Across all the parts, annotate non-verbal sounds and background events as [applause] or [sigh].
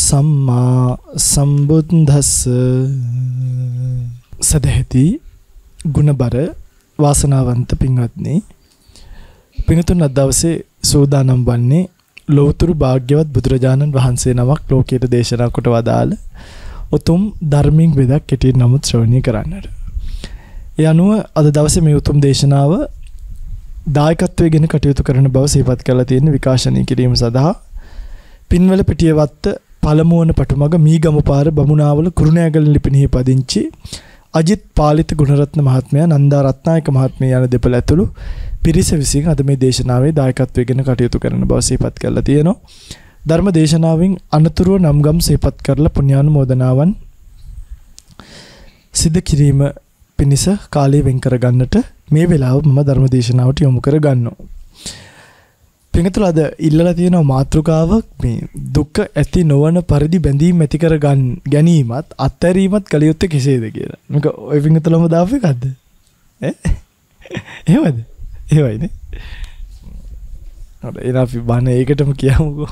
සම්මා සම්බුද්දස්ස සදැහැති ගුණබර වාසනාවන්ත පින්වත්නි පින්තුන් අද දවසේ සෝදානම් වන්නේ ලෞතුරු භාග්‍යවත් බුදුරජාණන් වහන්සේ නමක් ලෝකයට දේශනා කොට වදාළ උතුම් ධර්මින් බෙදක් කෙටියෙන් නමුත් ශ්‍රවණය කරන්නට. ඒ අනුව අද දවසේ මේ උතුම් දේශනාව දායකත්වයේ ගැන කටයුතු කරන බව සිහිපත් කරලා තියෙන විකාශනය කිරීම සඳහා පින්වල පිටියවත්ත පළමුවන පටුමග මීගම පාර බමුණාවල කුරුණෑගල ලිපිනෙහි පදිංචි අජිත් පාලිත ගුණරත්න මහත්මයා නන්දා රත්නායක මහත්මිය යන දෙපළ ඇතුළු පිරිස විසින් අද මේ දේශනාවේ දායකත්වයගෙන කටයුතු කරන බව සිහිපත් කරලා තියෙනවා. ධර්ම දේශනාවෙන් අනතුරුව නම්ගම් සිහිපත් කරලා පුණ්‍යානුමෝදනාවන් සිදු කිරීම පිණිස කාලය වෙන් කරගන්නට මේ වෙලාව මම ධර්ම දේශනාවට යොමු කරගන්නවා. පිනතුල අද ඉල්ලලා තියෙන මාතෘකාවක් මේ දුක්ක ඇති නොවන පරිදි බැඳීම් ඇතිකර ගන්න ගැනීමත් අත්තැරීමත් කළයුත්ත කෙසේද කියලා මක ඔය පිහතුළම දාපකක්ද එහෙමද ඒවයින එ අපි බණ ඒකටම කියමුකෝ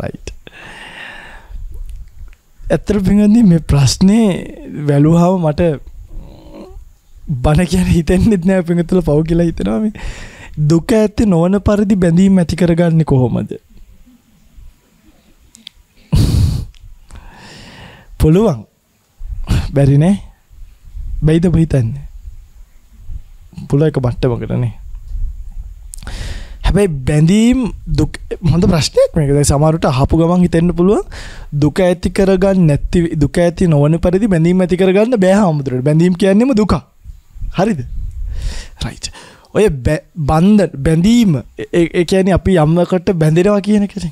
රයි් ඇත්තර පිහදී මේ ප්‍රශ්නය වැලුහාව මට බණ කියන හිතෙන්න්නෙත් නෑ පිඟතුල පව් කියලා හිතෙනම දුක ඇත්තේ [laughs] නොවන පරිදි බැඳීම් ඇති කරගන්න කොහොමද පුළුවන් බැරිනෑ බැයිද බහිතන්න පුල එක බට්ටමකටනේ හැබැයි බැඳීම් දුක් හොඳ ප්‍රශ්නයක් මේකද සමරුට හපු ගමන් හිතෙන්න්න පුළුව දුක ඇති කරගන්න නැති දුක ඇති නොවන පරිදි බැඳීම ඇති කරගන්න බෑ හාමුදුරට බැඳීම් කියන්නෙම දුකා හරිද රයිට් ඔය බන්ධ බැඳීම එකන අපි යම්මකට බැඳෙනවා කියන කෙන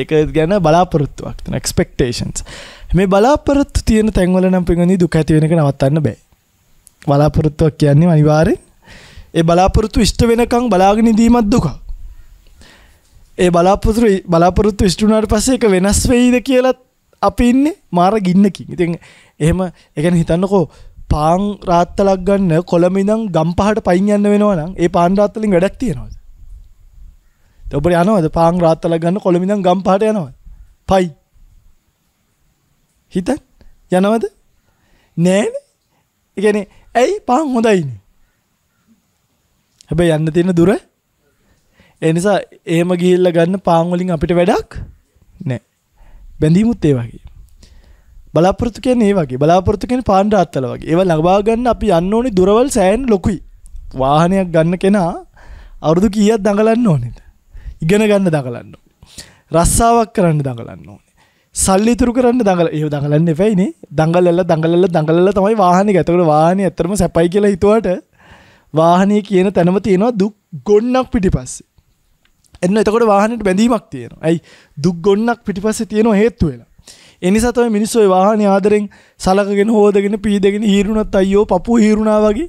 ඒක ගැන බලාපොරොත්තුවක් එක්ස්පෙක්ටේන්ස් මේ බලාපොරොත්තු තියෙන තැන්වල නම් පිගනි දුක ඇතිවෙනක නවත්තන්න බෑ බලාපොරොත්තුවක් කියන්නේ අනිවාරෙන් ඒ බලාපොරොත්තු ඉෂ්ට වෙනකං බලාගෙන දීමත් දුකා ඒ බලාපොතුර බලාපොරොත්තු විෂ්ටුනාට පස එක වෙනස් වෙයිද කියලත් අපි ඉන්න මාර ගින්නකින් ඉතින් එහෙම එකන හිතන්නකෝ පාන් රාත්තලක් ගන්න කොළඹ ඉඳන් ගම්පහට පයින් යන්න වෙනවා නම් ඒ පාන් රාත්තලින් වැඩක් තියනවද? ඔබට යනවද පාන් රාත්තලක් ගන්න කොළඹ ඉඳන් ගම්පහට යනවද? පයි. හිතන් යනවද? නෑනේ. ඒ කියන්නේ ඇයි පාන් හොඳයිනේ. හැබැයි යන්න තියෙන දුර ඒ නිසා එහෙම ගිහිල්ලා ගන්න පාන් වලින් අපිට වැඩක් නෑ. බැඳීමුත් ඒ වගේ. බලාපොරොත්තු කියන්නේ ඒ වගේ බලාපොරොත්තු කියන්නේ පාන් රාත්තල වගේ. ඒවා ලබා ගන්න අපි යන්න ඕනේ දුරවල් සෑයන් ලොකුයි. වාහනයක් ගන්න කෙනා අවුරුදු කීයක් දඟලන්න ඕනේද? ඉගෙන ගන්න දඟලන්න රස්සාවක් කරන්න දඟලන්න ඕනේ. සල්ලි තුරු කරන්න දඟල ඒ දඟලන්න එපයිනේ. දඟලලා දඟලලා දඟලලා තමයි වාහනේ ගතකොට වාහනේ ඇත්තටම සැපයි කියලා හිතුවට වාහනේ කියන තැනම තියෙනවා දුක් ගොන්නක් පිටිපස්සේ. එන්න එතකොට වාහනේට බැඳීමක් තියෙනවා. ඇයි දුක් ගොන්නක් පිටිපස්සේ තියෙනවා හේතු වෙලා. එනිසා තමයි මිනිස්සු ඒ වාහනේ ආදරෙන් සලකගෙන හොදගෙන පීදගෙන හීරුණත් අයියෝ පපුව හීරුණා වගේ.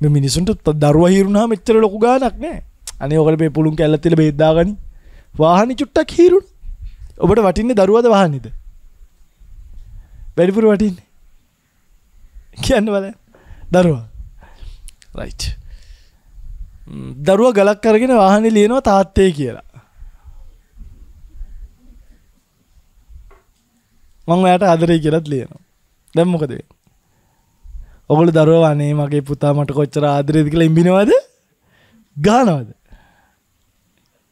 මේ මිනිසුන්ට දරුවා හීරුණාම එච්චර ලොකු ගාණක් නෑ. අනේ ඔකට මේ පුළුන් කැල්ලත් තියලා බෙහෙත් දාගනි. වාහනේ චුට්ටක් හීරුණ. ඔබට වටින්නේ දරුවාද වාහනේද? වැඩිපුර වටින්නේ. කියන්න බලන්න. දරුවා. රයිට්. දරුවා ගලක් කරගෙන වාහනේ ලියනවා තාත්තේ කියලා. මං ඔයාට ආදරේ කියලත් ලියනවා දැන් මොකද වෙන්නේ ඔගොල්ලෝ දරුවා අනේ මගේ පුතා මට කොච්චර ආදරේද කියලා ඉඹිනවද ගහනවද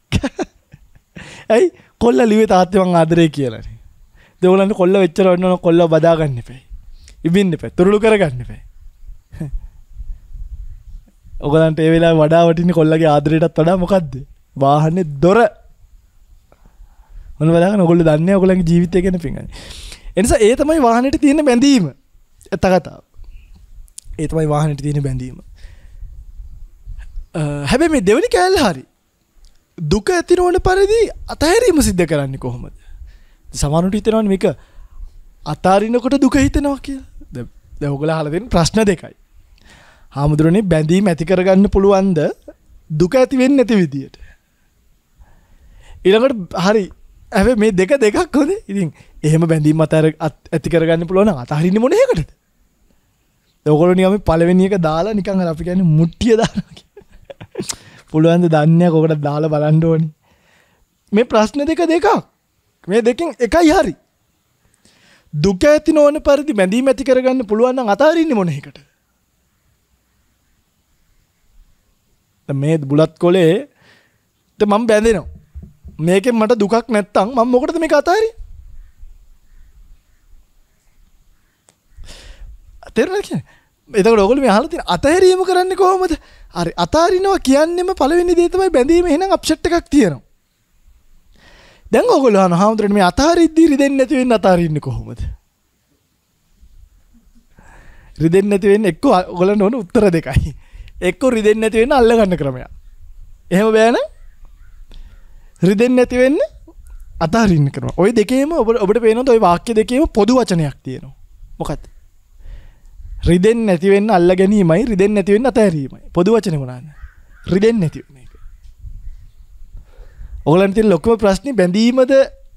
[laughs] ඇයි කොල්ල ලිවේ තාත්තේ මං ආදරේ කියලානේ දෙවලන්ට කොල්ල වෙච්චර වෙන්න කොල්ල බදාගන්න එපේ ඉබින්න එපා තුරුළු කරගන්න එපා [laughs] ඔගලන්ට ඒ වෙලා වඩා වටින්නේ කොල්ලගේ ආදරයටත් වඩා මොකද්ද වාහනේ දොර ඔන්න බලා නොකොල්ල දන්න ඔකොලගේ ජීවිතය ගැන පිඟන එනිසා ඒ තමයි වාහනට තියෙන බැඳීම ඇත කතාව ඒ තමයි වාහනට තියෙන බැඳීම හැබැ මේ දෙවනි කෑල් හරි දුක ඇතිනවන පරිදි අතහැරීම සිද්ධ කරන්න කොහොමද සමානුට හිතනවන් මේක අතාරින්නකොට දුක හිතනවා කිය දැවගල හලදෙන් ප්‍රශ්න දෙකයි හාමුදුරනේ බැඳීම ඇති කරගන්න පුළුවන්ද දුක ඇතිවෙන්න ඇති විදියට ඉළඟට හරි ඇව මේ දෙක දෙකක් හොද ඉතින් එහෙම බැඳීම අතර ඇති කරගන්න පුළුවන අතහරින්න මොනයකට දොකොල නියම පලවෙනිියක දාලා නිකං අපි ගැන මුට්ටිය දානකි පුළුවන්ද දන්න කොකට දාලා බලන්ඩෝනි මේ ප්‍රශ්න දෙක දෙකක් මේ දෙකින් එකයි හරි දුක ඇති නෝන පරිදි බැඳීම ඇති කරගන්න පුළුවන් අතාරන්න මොනකට මේ බුලත් කොලේ මම බැඳෙනවා මේකෙන් මට දුකක් නැත්තම් මම මොකටද මේක අතාරින්නේ? තේරුණාද කියන්නේ? එතකොට ඔයගොල්ලෝ මේ අහලා තියෙන අතහැරීම කරන්නේ කොහොමද? හරි අතාරිනවා කියන්නේම පළවෙනි දේ තමයි බැඳීම එහෙනම් අප්සෙට් එකක් තියෙනවා. දැන් ඔයගොල්ලෝ අහන හාමුදුරනේ මේ අතාරිද්දී රිදෙන්නේ නැති වෙන්න අතාරින්නේ කොහොමද? රිදෙන්නේ නැති වෙන්න එක්ක ඔයගොල්ලන් ඕන උත්තර දෙකයි. එක්ක රිදෙන්නේ නැති වෙන්න අල්ලගන්න ක්‍රමයක්. එහෙම බෑනේ රිදෙන් ඇතිවෙන්න අතාරින්න කරන ඔය දෙකේම ඔබ ඔබට පේනොත් ඔයි වාක්‍ය දෙකේම පොදු වචනයක් තියෙනවා මොකත් රිදෙන් නැතිවෙන්න අල්ල ගැනීමයි රිදෙන් නැතිවෙන්න අතැරීමයි පොදු වචන වුණාන්න රිදෙන් නැතිවන එක ඕලන්තින් ලොක්කම ප්‍රශ්නි බැඳීමද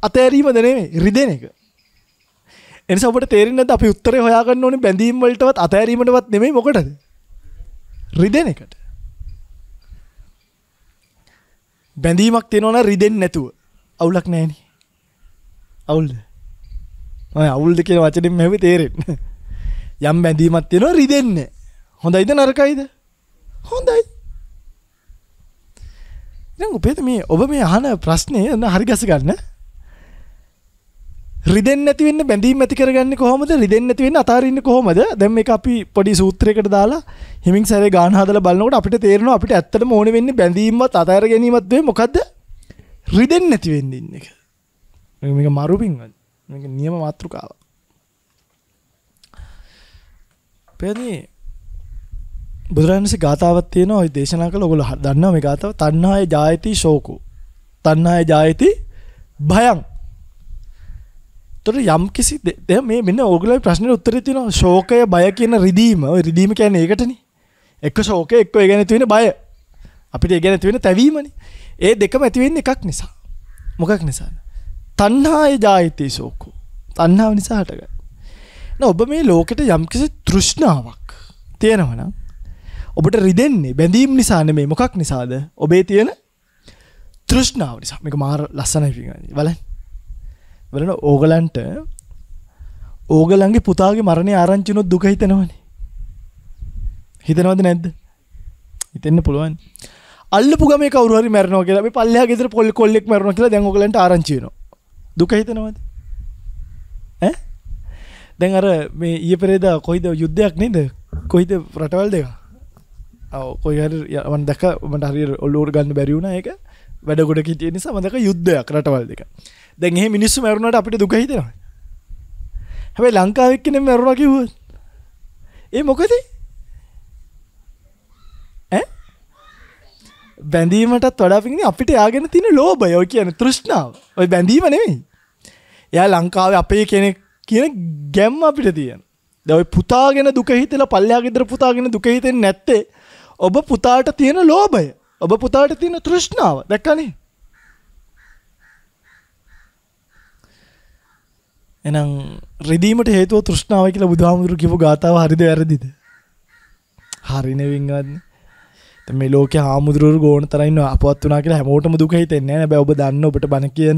අතෑරීම දනේ රිදෙන එක එනි සබට තේරෙන අපි උත්තර හොයාගන්න ඕනි බැඳීම්වලටවත් අතෑරීමටවත් නෙමේ මොකටද රිදෙන එකට බැඳීමක් තියෙනවන රිදෙන් නැතුව අවුලක් නෑන අවුල්ද අවුල්ද කියෙන වචනින් හැවි තේරෙන් යම් බැඳීමත් තියෙනවා රිදෙන්න හොඳයිද නරකයිද හොඳයි උපේත මේ ඔබ මේ අහන ප්‍රශ්නය හරි ගස ගන්න රිදෙන් ඇතිවන්න බැඳීම ඇති කරගන්න කොහොමද රිදෙන් ඇතිවෙන් අතාරන්න කොහොමද දැම එක අපි පොඩි සූත්‍රයකට දාලා හිමින් සැර ගාහදල බලන්නට අපිට තේරන අපිට ඇත්තට මෝන වෙන්න බැඳීමත් අතර ගැනීමත්වේ මොකක්ද රිදෙන් නැතිවෙන්නන්න එක මේක මරුපින්වත් නියම මාතෘකාව පැදී බුදුරන්ස ගාතාවත් තියෙන ඔයි දේශනා කළ ඔගොල දන්න මේ ගාතාව තන්නාය ජායති ශෝකු තන්නාය ජායති භයන් තොර යම් කිසි දෙ මේ මෙන්න ඕගලයි ප්‍රශ්නයට උත්තර තියෙනවා ශෝකය බය කියන රිදීම ඔය රිදීම කියන්නේ ඒකටනේ එක්ක ශෝකය එක්ක ඒ ගැන ඇති වෙන බය අපිට ඒ ගැන ඇති වෙන තැවීමනේ ඒ දෙකම ඇති වෙන්නේ එකක් නිසා මොකක් නිසාද තණ්හාය ජායති ශෝකෝ තණ්හාව නිසා හටගන්න ඔබ මේ ලෝකෙට යම්කිසි තෘෂ්ණාවක් තියෙනවනම් ඔබට රිදෙන්නේ බැඳීම් නිසා නෙමෙයි මොකක් නිසාද ඔබේ තියෙන තෘෂ්ණාව නිසා මේක මාර ලස්සනයි පිළිගන්නේ බලන්න බලන ඕගලන්ට ඕගලන්ගේ පුතාගේ මරණය ආරංචිනොත් දුක හිතෙනවන හිතනවද නැද්ද හිතෙන්න පුළුවන් අල්ලපු ගම කවරුවරි මැරනෝ කියලා පල්ල ගෙතර පොල් කොල්ලෙක් මරන කියලා දැඟගලට ආරංචින දුක හිතනවද දැන් අර මේ ඊය පෙරේද කොයිද යුද්ධයක් නේද කොයිද රටවල් දෙක කොයිහර යවන් දැක මට හරි ඔල්ලුවර ගන්න බැරිවුණ එක වැඩගොඩ කිටිය නිසා මදක යුද්ධයක් රටවල් දෙක දැන් එහෙ මිනිස්සු මැරුණට අපිට දුක හිතෙනවා හැබැයි ලංකාවෙ එක්කනේ මැරුණා කිව්වොත් ඒ මොකද ඈ බැඳීමටත් වඩා පිටින් අපිට යාගෙන තියෙන ලෝභය ඔය කියන්නේ තෘෂ්ණාව ඔය බැඳීම නෙමෙයි එයා ලංකාවේ අපේ කෙනෙක් කියන ගැම්ම අපිට තියෙන දවයි පුතාගෙන දුකහිතල පල්ලයා ගෙදර පුතාගෙන දුකහිතෙන් නැත්තේ ඔබ පුතාට තියෙන ලෝබය ඔබ පුතාට තියෙන තෘෂ්ණාව දැක්කනේ. එහෙනම් රිදීමට හේතුව තෘෂ්ණාවයි කියලා බුදුහාමුදුරු කියපු ගාතාව හරිද වැරදිද? හරිනේ වින්වත්නේ. දැන් මේ ලෝකේ හාමුදුරුවෝ ගෝණ තරම් ඉන්න අපවත් වුණා කියලා හැමෝටම දුක හිතෙන්නේ නැහැ. හැබැයි ඔබ දන්න ඔබට බන කියන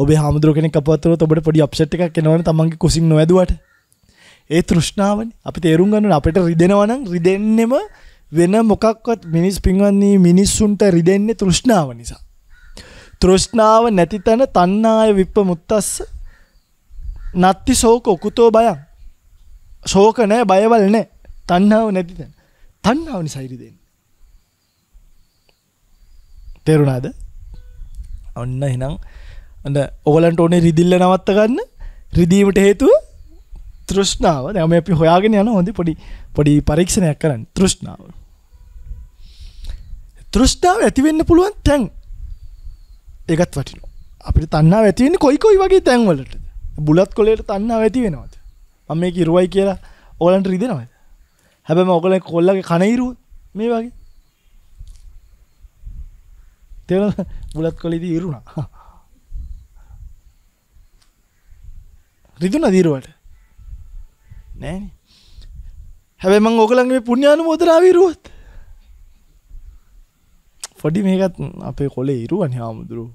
ඔබේ හාමුදුරුවෝ කෙනෙක් අපවත් වුණොත් ඔබට පොඩි අප්සෙට් එකක් එනවනේ තමන්ගේ කුසින් නොඇදුවට. ඒ තෘෂ්ණාවනේ. අපි තේරුම් ගන්න අපිට රිදෙනවා නම් රිදෙන්නෙම වෙන මොකක්වත් මිනිස් පින්වන්නේ මිනිස්සුන්ට රිදෙන්නේ තෘෂ්ණාව නිසා. තෘෂ්ණාව නැති තැන තණ්හාය විප්පමුත්තස්ස නත්ති ශෝක උකුතෝ බයං. ශෝක නැහැ බයවල් නැහැ. තණ්හාව නැති තැන. තණ්හාව නිසා රිදෙන්නේ. තේරුණාද? ඔන්න එහෙනම් ඔන්න ඔයගලන්ට ඕනේ රිදිල්ල නවත්ත ගන්න. රිදීමට හේතුව තෘෂ්ණාව දැම අපි හොයාගෙන යන හොඳ පොඩි පොඩි පරීක්ෂණයක් කරන්න තෘෂ්ණාව තෘෂ්ණාව ඇතිවෙන්න පුළුවන් තැන් ඒකත් වටින අපිට තන්නා ඇතිවෙන්නේ කොයිකොයි වගේ තැන්වලට බුලත් කොලට තන්නා ඇති වෙනවද අම මේ ඉරුවයි කියලා ඕලන්ට රිදෙනවද හැබැම ඔකල කොල්ලගේ කනයිරුව මේ වගේ තෙ බුලත් කොලෙදී ඉරුණා රිදුන දීරුවට නෑනේ. හැබැයි මම ඕගලන්ගේ මේ පුණ්‍යානුමෝදනාව ඉරුවොත් පොඩි මේකත් අපේ කොලේ ඉරුවනේ හාමුදුරුවෝ.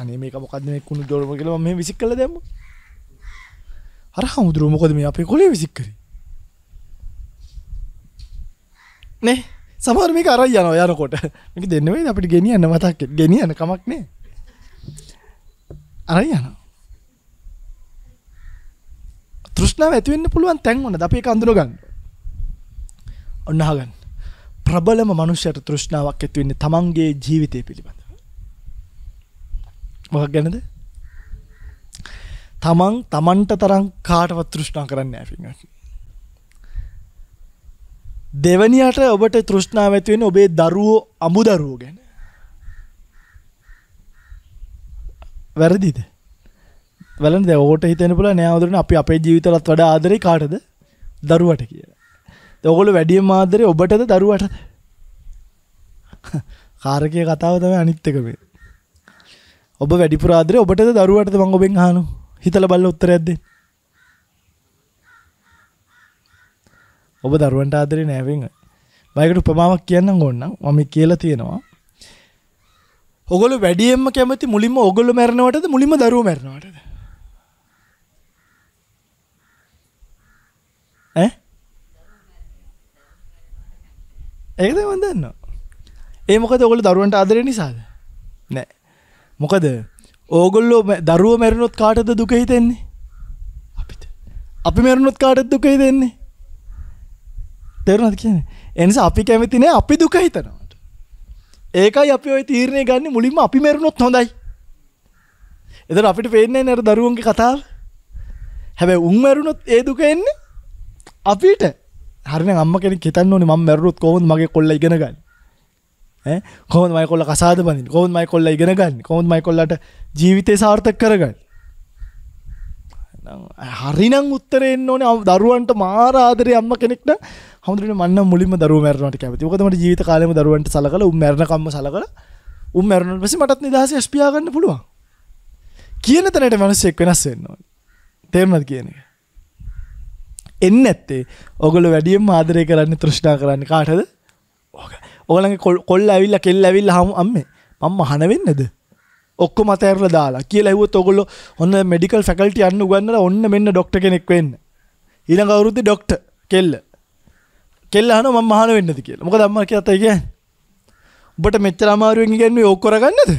අනේ මේක මොකක්ද මේ කුණු ජොරම කියලා මම මේ විසික් කළා දැම්ම. අර හමුදුරු මොකද මේ අපේ කොලේ විසික් කරේ? නේ සමහර මේක අරන් යනවා යනකොට. මේක දෙන්න වෙයිද අපිට ගෙනියන්න මතක් ගෙනියන්න කමක් නේ. අරන් යනවා. තෘෂ්ණාව ඇති වෙන්න පුළුවන් තැන් වුණද අපි ඒක අඳුන ගන්න. ඔන්න අහගන්න. ප්‍රබලම මනුෂ්‍යයට තෘෂ්ණාවක් ඇති වෙන්නේ තමන්ගේ ජීවිතය පිළිබඳව. මොකක් ගැනද? තමන් තමන්ට තරම් කාටවත් තෘෂ්ණා කරන්නේ නැහැ දෙවනියට ඔබට තෘෂ්ණාව ඇති වෙන්නේ ඔබේ දරුවෝ අමුදරුවෝ ගැන. වැරදිද? වැලන දැ ඕට හිතන පුල නෑවදරන අපි අපේ ජීවිතලත් වඩ ආදරේ කාටද දරුවට කියලා තොකොල වැඩිය මාදරය ඔබටද දරුවට කාරකය කතාව තම අනිත්තකමේ ඔබ වැඩිපුරාදරය ඔබට දරුවට මංගොබෙන් හනු හිතල බල්ල උත්තර ඇද්ද ඔබ දරුවන්ට ආදරය නෑවෙන් බයකට උපමාවක් කියන්න ගොන්න මම කියලා තියෙනවා ඔගොලු වැඩියම්ම කැමති මුලින්ම ඔගොලු මැරණවටද මුලිම දරුව මැරණවටද ඒකද මම දන්නවා. ඒ මොකද ඔයගොල්ලෝ දරුවන්ට ආදරේ නිසාද? නෑ. මොකද ඕගොල්ලෝ දරුවෝ මැරුණොත් කාටද දුක හිතෙන්නේ? අපිට. අපි මැරුණොත් කාටද දුක හිතෙන්නේ? තේරුණාද කියන්නේ? ඒ නිසා අපි කැමති නෑ අපි දුක හිතනවා. ඒකයි අපි ওই තීරණය ගන්න මුලින්ම අපි මැරුණොත් හොඳයි. එතන අපිට පේන්නේ නේද දරුවන්ගේ කතාව? හැබැයි උන් මැරුණොත් ඒ දුක එන්නේ අපිට. හරින අම්ම කෙනෙ කෙතන්න ඕනේ මම මැරුණොත් කොහොමද මගේ කොල්ලා ඉගෙන ගන්න ඈ කොහොමද මගේ කොල්ලා කසාද බඳින්නේ කොහොමද මගේ කොල්ලා ඉගෙන ගන්න කොහොමද මගේ කොල්ලාට ජීවිතේ සාර්ථක කරගන්න හරිනම් උත්තරේ එන්න ඕනේ දරුවන්ට මාර ආදරේ අම්ම කෙනෙක්ට හමුදුරට මන්න මුලින්ම දරුව මැරණට කැමති. ඔක තමයි ජීවිත කාලෙම දරුවන්ට සලකලා උන් මැරණ කම්ම සලකලා උන් මැරුණාට පස්සේ මටත් නිදහසේ ස්පියා ගන්න පුළුවන්. කියන තැනට මිනිස්සෙක් වෙනස් වෙන්න ඕනේ. තේරුණාද කියන්නේ? එන්න ඇත්තේ ඔගොල වැඩියම් ආදරය කරන්න තෘෂ්නා කරන්න කාටද ඕගලගේ කොල් ඇවිල්ල කෙල් ඇවිල්ල හම අම්ම මම්ම හනවෙන්නද ඔක්කො මතඇරල දාලා කිය ඇවුත් ඔගොල ඔන්න මඩිකල් ෆැකල්ට අන්න ගන්න ඔන්න මෙන්න ඩොක්ට කෙනෙක්වෙන්න ඉන ගවරුති ඩොක්ට කෙල්ල කෙල්ල හන මම හන වෙන්නද කිය මොක දම්ම ඇතයිග ඔබට මෙච්චර අමාරුවෙන් ගැන්වේ ඔක්කොරගන්නද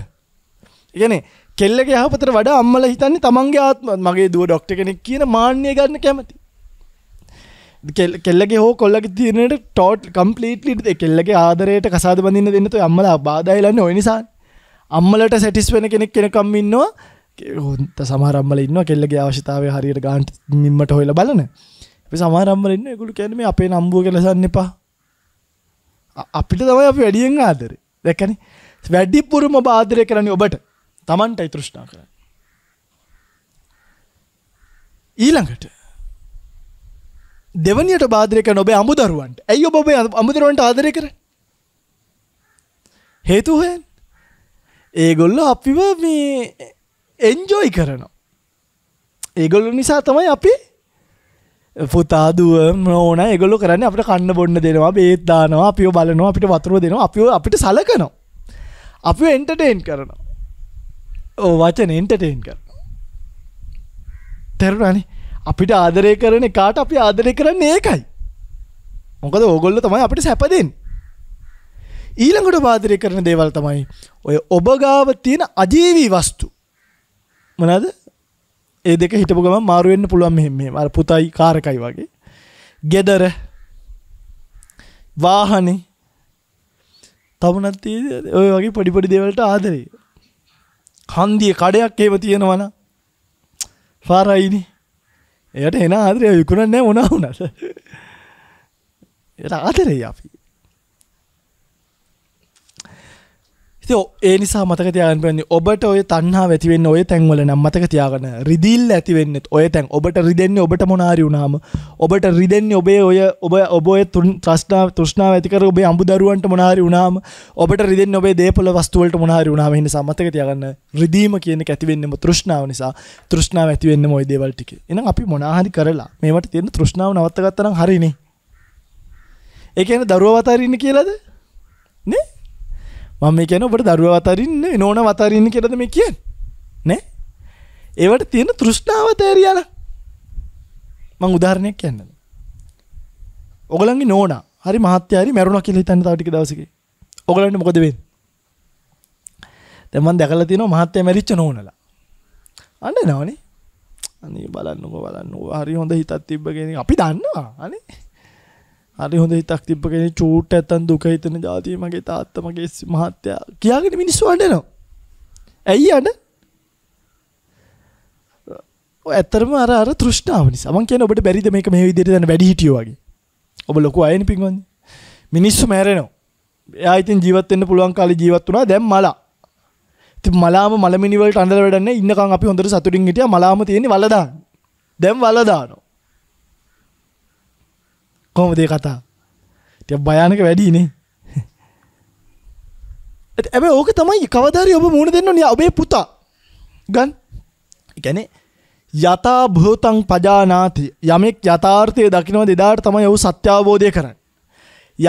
ඉගැනේ කෙල්ලගේ යහපතර වඩා අම්මල හිතන්නේ තමන්ගේ ආත්මත් මගේ දුව ඩොක්ට කෙනෙක් කියන මාන්‍යය ගන්න කැමති කෙල්ලගේ හෝ කොල්ලගේ තිරනට ටෝට් කම්පලීට්ලිට කෙල්ලගේ ආදරයට කසාද බඳන්න දෙන්නතු අම්මලා බාධයිලන්න ඔනිසා අම්මලට සැටිස් වෙන කෙනෙක් කෙනකම් ඉන්නවා හොන්ත සමහරම්මල ඉන්න කෙල්ලගේ අවශ්‍යතාව හරියට ගාන්ට නිම්මට හොල බලන සමාරම්මල ඉන්න ගුළු කැනීම අපේ නම්බුව කෙලසන්න එපා අපිට තමයි අප වැඩියෙන් ආදර දැකන වැඩිපුරම බාදරය කරන්න ඔබට තමන්ට යිතෘෂ්නා කර ඊළඟට දෙවනියට බාදරයක නොබේ අමුදරුවන්ට ඇයි ඔබේ අමුදරුවන්ට ආදරය කර හේතුහයන් ඒගොල්ල අපිව මේ එන්ජෝයි කරනවා ඒගොල්ලු නිසා තමයි අපි පුතාදුව නෝන ඒගොල්ලු කරන්න අපට කන්න බොන්න දෙනවා බේත්දානවා අපිෝ බලනවා අපිට වතුරුව දෙනවා අපි අපිට සලකනවා අපි එන්ටටේන් කරනවා ඕ වචන එන්ටටේන් කරන තෙරුණනේ අපිට ආදරය කරන කාට අපි ආදරය කරන්න ඒකයි. මොකද ඕගොල්ල තමයි අපිට සැපදෙන්. ඊළඟට බාදරය කරන දේවල් තමයි ඔය ඔබගාව තියෙන අජීවී වස්තු. මනද ඒ දෙක හිටපු ගම මාරුවෙන්න්න පුළුවන් මෙහෙම අර පුතයි කාරකයි වගේ. ගෙදර වාහනෙ තමුණත් ඔය වගේ පඩිපඩි දෙවලට ආදරේ. හන්දිය කඩයක් ඒව තියෙනවන පාරයිනේ එයට එන ආදරය විකුණන්නේ මොනා වුණාද? එයට ආදරේ අපි. ඒ නිසා මතක තියාගන්න පැන්නේ ඔබට ඔය තන්හා ඇතිවෙන්න ඔය තැන්වල නම් මතක තියාගන රිදිල් ඇතිවෙන්න ඔය තැන් ඔබට රිදෙන්නේ ඔබට මොනාරි වුණාම ඔබට රිදෙන්නේ ඔබේ ඔය ඔබ ඔබය තුන් ත්‍රස්්නා තෘෂ්නා ඇතිකර ඔබේ අම්බු දරුවන්ට මොනාරි වුණාම ඔබට රිදෙන් ඔබේ දේපල වස්තුවලට මොනාරි වුණාම හනි සමතක තියගන්න රිදීම කියන ඇතිවෙන්නම තෘෂ්නාව නිසා තෘෂ්නාව ඇතිවෙන්න මොයි දේවල්ටික එනම් අපි මොනාහරි කරලා මේට තියෙන තෘෂ්නාව නවත්තගත්තනම් හරිනේ ඒන දරුවවතරන්න කියලද නේ මම මේ කියන්නේ ඔබට දරුවා වතරින්න නෝන වතරින්න කියලාද මේ කියන්නේ නෑ ඒවට තියෙන තෘෂ්ණාව තේරියලා මම උදාහරණයක් කියන්නම් ඔගලන්ගේ නෝනා හරි මහත්තයා හරි මැරුණා කියලා හිතන්න තව ටික දවසකින් ඔගලන්ට මොකද වෙන්නේ දැන් මම දැකලා තියෙනවා මහත්තයා මැරිච්ච නෝනලා අන්න නවනේ අනේ බලන්නකෝ බලන්නකෝ හරි හොඳ හිතක් තිබ්බ කෙනෙක් අපි දන්නවා අනේ හරි හොඳ හිතක් තිබ්බ කෙනෙක් චූට් ඇත්තන් දුක හිතන જાතිය මගේ තාත්තා මගේ මහත්තයා කියාගෙන මිනිස්සු අඬනවා. ඇයි අඬ? ඔය ඇත්තරම අර අර තෘෂ්ණාව නිසා. මං කියන්නේ ඔබට බැරිද මේක මේ විදිහට දැන් වැඩි හිටියෝ වගේ. ඔබ ලොකු අයනේ පින්වන්දි. මිනිස්සු මැරෙනවා. එයා ඉතින් ජීවත් වෙන්න පුළුවන් කාලේ ජීවත් වුණා. දැන් මලා. ඉතින් මලාම මලමිනි වලට අඬලා වැඩන්නේ ඉන්නකම් අපි හොඳට සතුටින් හිටියා. මලාම තියෙන්නේ වල දාන්න. දැන් වල දානවා. කොහොමදේ කතා ට භයානක වැඩිනේ [laughs] ඇබ ඕක තමයි කවදර ඔබ මුණ දෙන්න නිය ඔබේ පුතා ගන් එකැනෙ යතා භූතං පජානාති යමෙක් යථාර්ථය දකිනව දෙදාට තමයි ඔවු සත්‍යාබෝධය කරන්න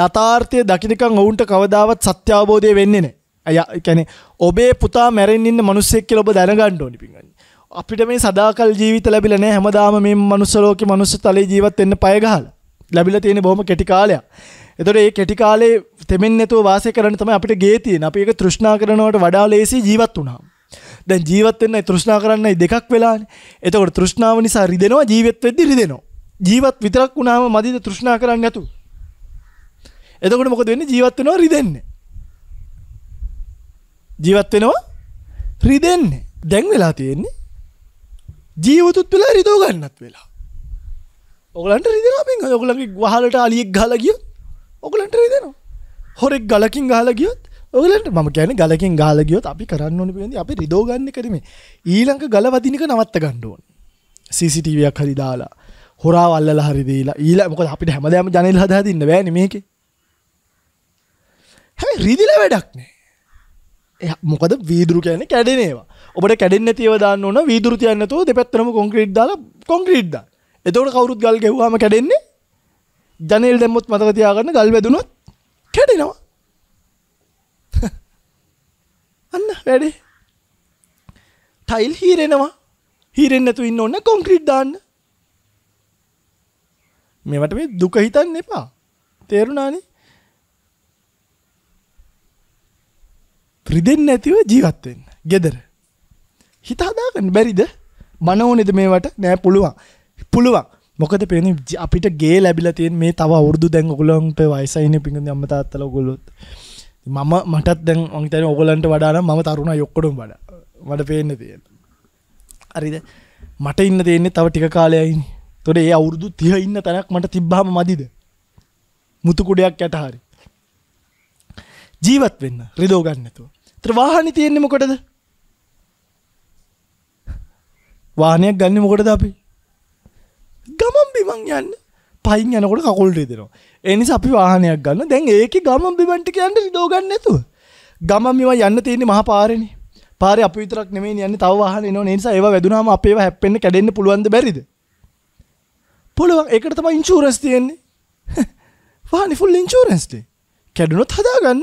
යථාර්ථය දකිනකං ඔවුන්ට කවදාවත් සත්‍යාබෝධය වෙන්නේ නෑ ඇයැනෙ ඔබේ පුතා මැරෙන්න්න මනුස්සෙක් ඔබ දැනගන්න ඕනි පිගන්න අපිට මේ සදාකල් ජීවිත ලැබිලන හැමදාම මේ මනුස්සලෝක මනුස්ස තලේ ජීවත් එන්න පයගහලා ලැබිලා තියෙන බොහොම කෙටි කාලයක්. එතකොට මේ කෙටි කාලේ තෙමෙන්නේ නැතුව වාසය කරන්න තමයි අපිට ගේ තියෙන්නේ. අපි ඒක තෘෂ්ණා කරනවට වඩා ලේසි ජීවත් වුණාම. දැන් ජීවත් වෙන්නයි තෘෂ්ණා කරන්නයි දෙකක් වෙලානේ. එතකොට තෘෂ්ණාව නිසා රිදෙනවා ජීවත් වෙද්දි රිදෙනවා. ජීවත් විතරක් වුණාම මදිද තෘෂ්ණා කරන්නේ නැතු. එතකොට මොකද වෙන්නේ? ජීවත් වෙනවා රිදෙන්නේ. ජීවත් වෙනවා රිදෙන්නේ. දැන් වෙලා තියෙන්නේ ජීවතුත් වෙලා රිදව ගන්නත් වෙලා. ඔගලන්ට රිදෙන ඔගලගේ වහලට අලියෙක් ගාලගිය ඔගලන්ට රිදෙනවා හොරෙක් ගලකින් ගාලගියොත් ඔගලට ම කියන ගලකින් ගාලගියොත් අපි කරන්න ඕන පිද අපි රිදෝගන්න කරීමේ ඊලංක ගලවදිනික නවත්ත ගණ්ඩුවන් සිසිටීවයක් හරි දාලා හොරාවල්ල හරිදීලා ඊල මොක අපිට හැමදෑම ජනල් හදා දින්න වැෑන මේක හැයි රිදිල වැඩක්නේ මොකද වීදුරු කියන කැඩනේවා ඔබට කැඩෙන්න්න තියවදාන්න ඕන වීදුරතියන්නතු දෙපැත්තරම කොන්ක්‍රීට් දාලා කොන්ක්‍රීට්දා එතවට කවුරුත් ගල් ගෙව්වාම කැඩෙන්නේ ජනල් දැම්මොත් මතක තියාගන්න ගල් වැදුනොත් කැඩෙනවා [laughs] අන්න වැඩේ ටයිල් හීරෙනවා හීරෙන් නැතු ඉන්න ඔන්න කොන්ක්‍රීට් දාන්න මේවට මේ දුක හිතන්න එපා තේරුණානේ රිදෙන් නැතිව ජීවත්වෙන්න ගෙදර හිතාදාගන්න බැරිද මනෝනෙද මේවට නෑ පුළුවන් පුළුවන් මොකද පෙන අපිට ගේ ලැබිල තියෙන් මේ තව අවුරදු දැන් ගුලන්ට වයිසයින පිඟ අමතාත්තල ගොලොත් මම මටත් දැන් ඔන්තන ඔගලන්ට වඩාන ම තරුණ යොක්කොටුම් බඩ මට පේන්න තියෙන හරිද මට ඉන්න දෙන්නේ තව ටික කාලයයින් තොට ඒ අවුරුදු තිය ඉන්න තැනක් මට තිබ්බාම මදිද මුතුකුඩයක් යට හරි ජීවත් වෙන්න රිදෝගන්නතු ත්‍රවාහනි තියෙන්නේ මොකටද වානයක් ගන්න මොකටද අපි ගමම් බිමන් යන්න පයින් යනකොට කකුල්ට දෙනවා. එනිසා අපි වාහනයක් ගන්න දැන් ඒක ගමම් බිමන්ට කියන්න රිදෝගන්න නැතුව. ගමම් මෙම යන්න තියෙන්නේ මහා පාරනේ. පාරේ අපි විතරක් නෙමෙයි යන්නේ තව වාහන එනවා. ඒ නිසා ඒවා වැදුනහම අපේව හැප්පෙන්න කැඩෙන්න පුළුවන්ද බැරිද? පුළුවන්. ඒකට තමයි ඉන්ෂුරන්ස් තියෙන්නේ. [laughs] වාහනේ ෆුල් ඉන්ෂුරන්ස් නේ. කැඩුනොත් හදාගන්න.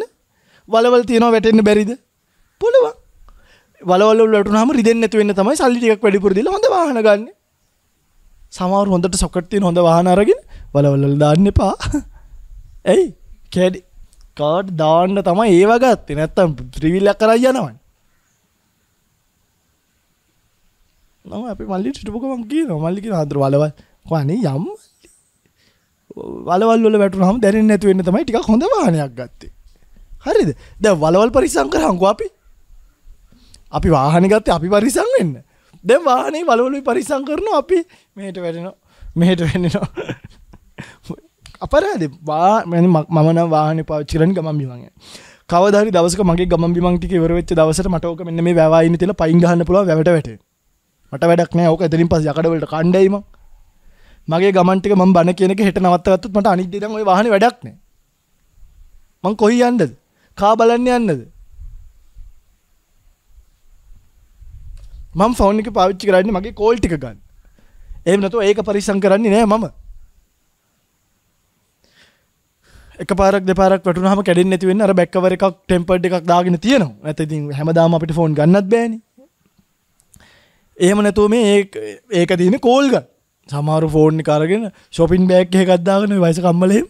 වලවල් තියනවා වැටෙන්න බැරිද? පුළුවන්. වලවල් වල වැටුනහම රිදෙන්නේ නැතු වෙන්න තමයි සල්ලි ටිකක් වැඩිපුර දීලා හොඳ වාහන ගන්නේ. සමවර හොඳට සොකට්තිය හොඳ වාහනරගෙන වලවල්ල දාන්න එපා [laughs] ඇයි කැඩි කාඩ් දාන්න තමයි ඒවගත් නැත්තම් ප්‍රිවිල්ලක් කර යනවන් නම අපි මල්ලි ටිටපුකමන්ගේ නොමල්ලික හදර වලවල් වනේ යම් වලවල්ල වැට හම දැන නැතිවන්න තමයි ටික හොඳ වානයක් ගත්තේ හරිද ද වලවල් පරිසං කර හංකු අපි අපි වාහනගත්තේ අපි පරිසං වෙන්න දැන් වාහනේ වලවලුයි පරිස්සම් කරනවා අපි මෙහෙට වැටෙනවා මෙහෙට වෙන්නවා අපරාද වා මමන වාහන පච්චිරන් ගමන් බිමගේ කවදරි දවස මගේ ගම බිමන්ටි වරවෙච් දවසට මටෝක මෙන්න මේ වැවායින තිල පයින් ගන්න පුල වැට වැට මට වැඩක් නෑ ඕක ඇතලින් පස් යකඩවලට කණ්ඩයිම මගේ ගමන්ටික ම බන කියනක හෙට නවත්තවත්තුත් මට අනිදම වාහන වැඩක්නේ මං කොහි යන්නද කා බලන්න යන්නද මම ෆෝන් එක පාවිච්චි කරන්නේ මගේ කෝල් ටික ගන්න. එහෙම නැතුව ඒක පරිස්සම් කරන්නේ නෑ මම. එකපාරක් දෙපාරක් වැටුනහම කැඩෙන්නේ නැති වෙන්නේ අර බෑක් කවර් එකක් ටෙම්පර්ඩ් එකක් දාගෙන තියෙනවා. නැත්නම් ඉතින් හැමදාම අපිට ෆෝන් ගන්නත් බෑනේ. එහෙම නැතුව මේ ඒක තියෙන කෝල් ගන්න. සමහර ෆෝන් එක අරගෙන shopping bag එකක් දාගෙන වයස කම්මලෙම.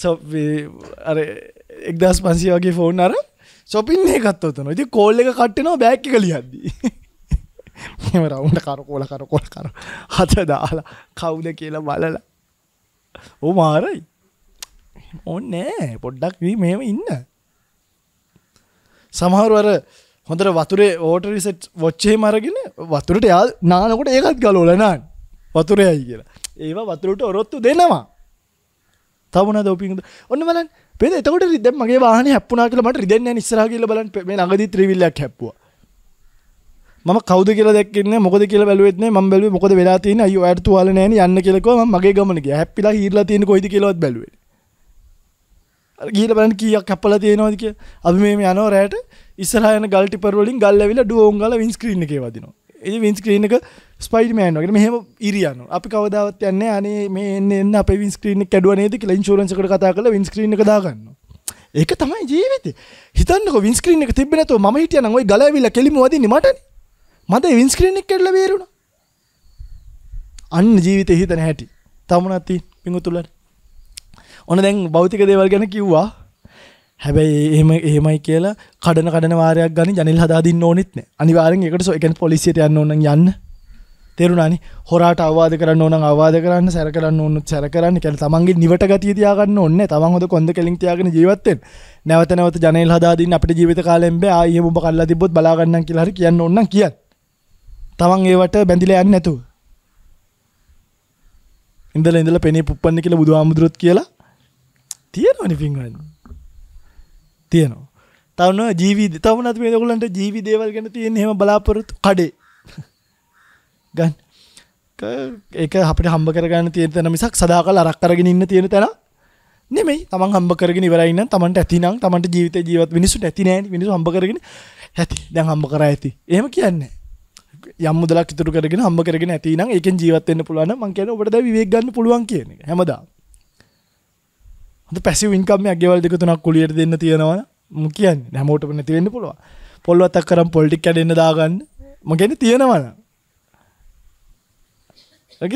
සෝ අර 1500 වගේ ෆෝන් අරන් ශොපින් එකත්තවතන ති කෝල්ල එක කට්ටනවා බැක්ක කලියද්දී මෙම රවුන්ට කරකෝල කරකොල් කර හත දාලා කවුද කියලා බලල ඕ මාරයි ඔන්නෑ පොඩ්ඩක් වී මෙම ඉන්න සමහරුවර හොඳට වතුරේ ඕට රිසට් වොච්චේ මරගෙන වතුරට යා නානකොට ඒකත් ගලෝලනන් වතුරයයි කියලා ඒවා වතුරට ඔරොත්තු දෙනවා තබුණ දෝපිද ඔන්න බලන් පෙද එතකොට රිද මගේ වාහන හැප්පුනා කියලා මට රිදෙන්නේ නැහැ ඉස්සරහ කියලා බලන්න මේ ළඟදී ත්‍රිවිල්ලක් හැප්පුවා මම කවුද කියලා දැක්කේ මොකද කියලා බැලුවෙත් නැහැ මම බැලුවේ මොකද වෙලා තියෙන්නේ අයියෝ අයත් තුවාල නැහැ නේ යන්න කියලා කිව්වා මම මගේ ගමන ගියා හැප්පිලා හීරලා තියෙන කොයිද කියලාවත් බැලුවේ අර ගිහලා බලන්න කීයක් හැප්පලා තියෙනවද කියලා අපි මේ යනවා රැට ඉස්සරහ යන ගල් ටිපර් වලින් ගල් ඇවිල්ලා ඩුවෝන් ගාලා වින්ඩ් ස්ක්‍රීන් එකේ වදිනවා ඒ වින්ස්ක්‍රීනක ස්පයිටමෑන් වගේ මෙහම ඉරියන්න අපි කවදාවත් යන්න අනේ මේ එන්න අප විස්ක්‍රීන කැඩුවනේද කියලා ඉන්ශෝරන්සකට කතා කළ වින්ස්ක්‍රීනක දාගන්න ඒක තමයි ජීවිතේ හිතන්නක වින්ස්ක්‍රීන එක තිබෙනතු ම හිටිය නංගයි ගලවිල්ල කෙලිමවද නිමට මද වින්ස්ක්‍රීනෙක් කෙල්ල බේරුණ අන්න ජීවිතය හිතන හැටි තමුණත්ති පිඟුතුලට ඔන දැන් බෞතික දේවල් ගැන කිව්වා හැබැයි එහෙම එහෙමයි කියලා කඩන කඩන වාරයක් ගනි ජනල් හදාදින්න ඕනෙත් නෑ අනිවාරෙන් එකට සො එකන පොලිසියට යන්න ඕන යන්න තෙරුණනි හොරට අවාද කරන්න ඕන අවාද කරන්න සැර කරන්න ඕන්න සැර කරන්න කැල තමන්ගේ නිවට ගතිය තියාගන්න ඔන්න තමන් හොද කොඳ කෙලින් තියාගෙන ජීවත්තෙන් නැවත නැවත ජනල් හදාදින්න අපට ජීවිත කාලෙම්බ ආයෙ උඹ කල්ලා තිබොත් බලාගන්න කියලා හරි කියන්න ඕන කියන්න තමන් ඒවට බැඳිලා යන්න නැතුව ඉඳල ඉඳල පෙනේ පුප්පන්න කියලා බුදු ආමුදුරොත් කියලා තියෙනවනි පින්වන්නේ තියෙනවා තවන ජීවිද තවනත් මේ දකුලන්ට ජීවි දේවල් ගැන තියෙන හෙම බලාපොරොත්තු කඩේ [laughs] ගන් ඒක අපට හම්බ කරගන්න තියෙන තැන මිසක් සදා කල් අරක් කරගෙන ඉන්න තියෙන තැන නෙමෙයි තමන් හම්බ කරගෙන ඉවරයි නම් තමන්ට ඇතිනම් තමන්ට ජීවිතේ ජීවත් මිනිස්සුන්ට ඇති නෑනේ මිනිස්සු හම්බ කරගෙන ඇති දැන් හම්බ කරා ඇති එහෙම කියන්නේ යම් මුදලක් ඉතුරු කරගෙන හම්බ කරගෙන ඇති නම් ඒකෙන් ජීවත් වෙන්න පුළුවන් නම් මං කියන්නේ ඔබට දැන් විවේක ගන්න පුළුවන් කියන එක හැමදාම පැසි වින්කම්යක් ගෙවල් දෙක තුනක් කුලියට දෙන්න තියෙනවා මු කියන්න හැමෝටම නැතිවෙන්න පුළුව පොල්වතක් කරම් පොල්ටික් ඇඩෙන්න්න දාගන්න මගැන තියෙනවන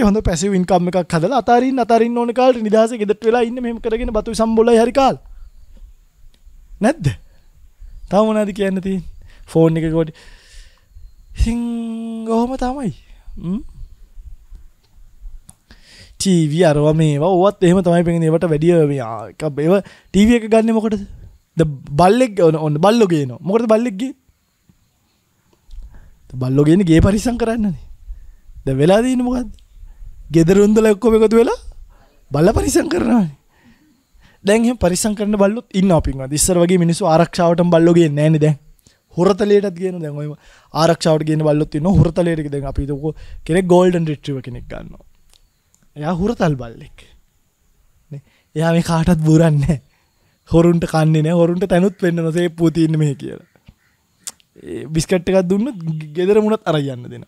හොඳ පැසි වින්කම් එකක් හදල අතරින් අතරින් ඕන කාල්ට නිදහස ගෙදට වෙලා ඉන්න මෙම කරගෙන බතු සම්බොල හරිකාල් නැද්ද තවමනාද කියන්න තින් ෆෝන් එකකොට සිං ගොහොම තමයි චීවී අරවා මේවා ඔවත් එහෙම තමයි පෙන ඒවට වැඩිය ඒව ටීව එක ගන්න මොකටද ද බල්ලෙක් ඔන්න ඔන්න බල්ලොගේන මොකට බල්ලෙක්ගේ බල්ලොගෙන ගේ පරිසං කරන්නනේ ද වෙලා දීන මොකක්ද ගෙදරුන්දල එක්කොම එකතු වෙලා බල්ල පරිසං කරනවානේ දැන්හ පරිසං කරන බල්ලොත් ඉන්න අපින්වා ඉස්සර වගේ මිනිස්සු ආරක්ෂාවට බල්ලොගේ නෑන දැන් හොරතලයටත් කියන දැන්ම ආරක්ෂාවට ගෙන බල්ලොත් න්න හොරතලයටක දැන් අපිතක කෙනෙ ගෝල්ඩන් රිට්ව කෙනෙක් ගන්නවා එයා හුරතල් බල්ලෙක් එයා මේ කාටත් බුරන්න හොරුන්ට කන්නේන හොරුන්ට තැනුත් වෙන්න නොසේ පූතින්න මේ කියලා බිස්කට් එකක් දුන්න ගෙදර මුණත් අරයන්න දෙෙන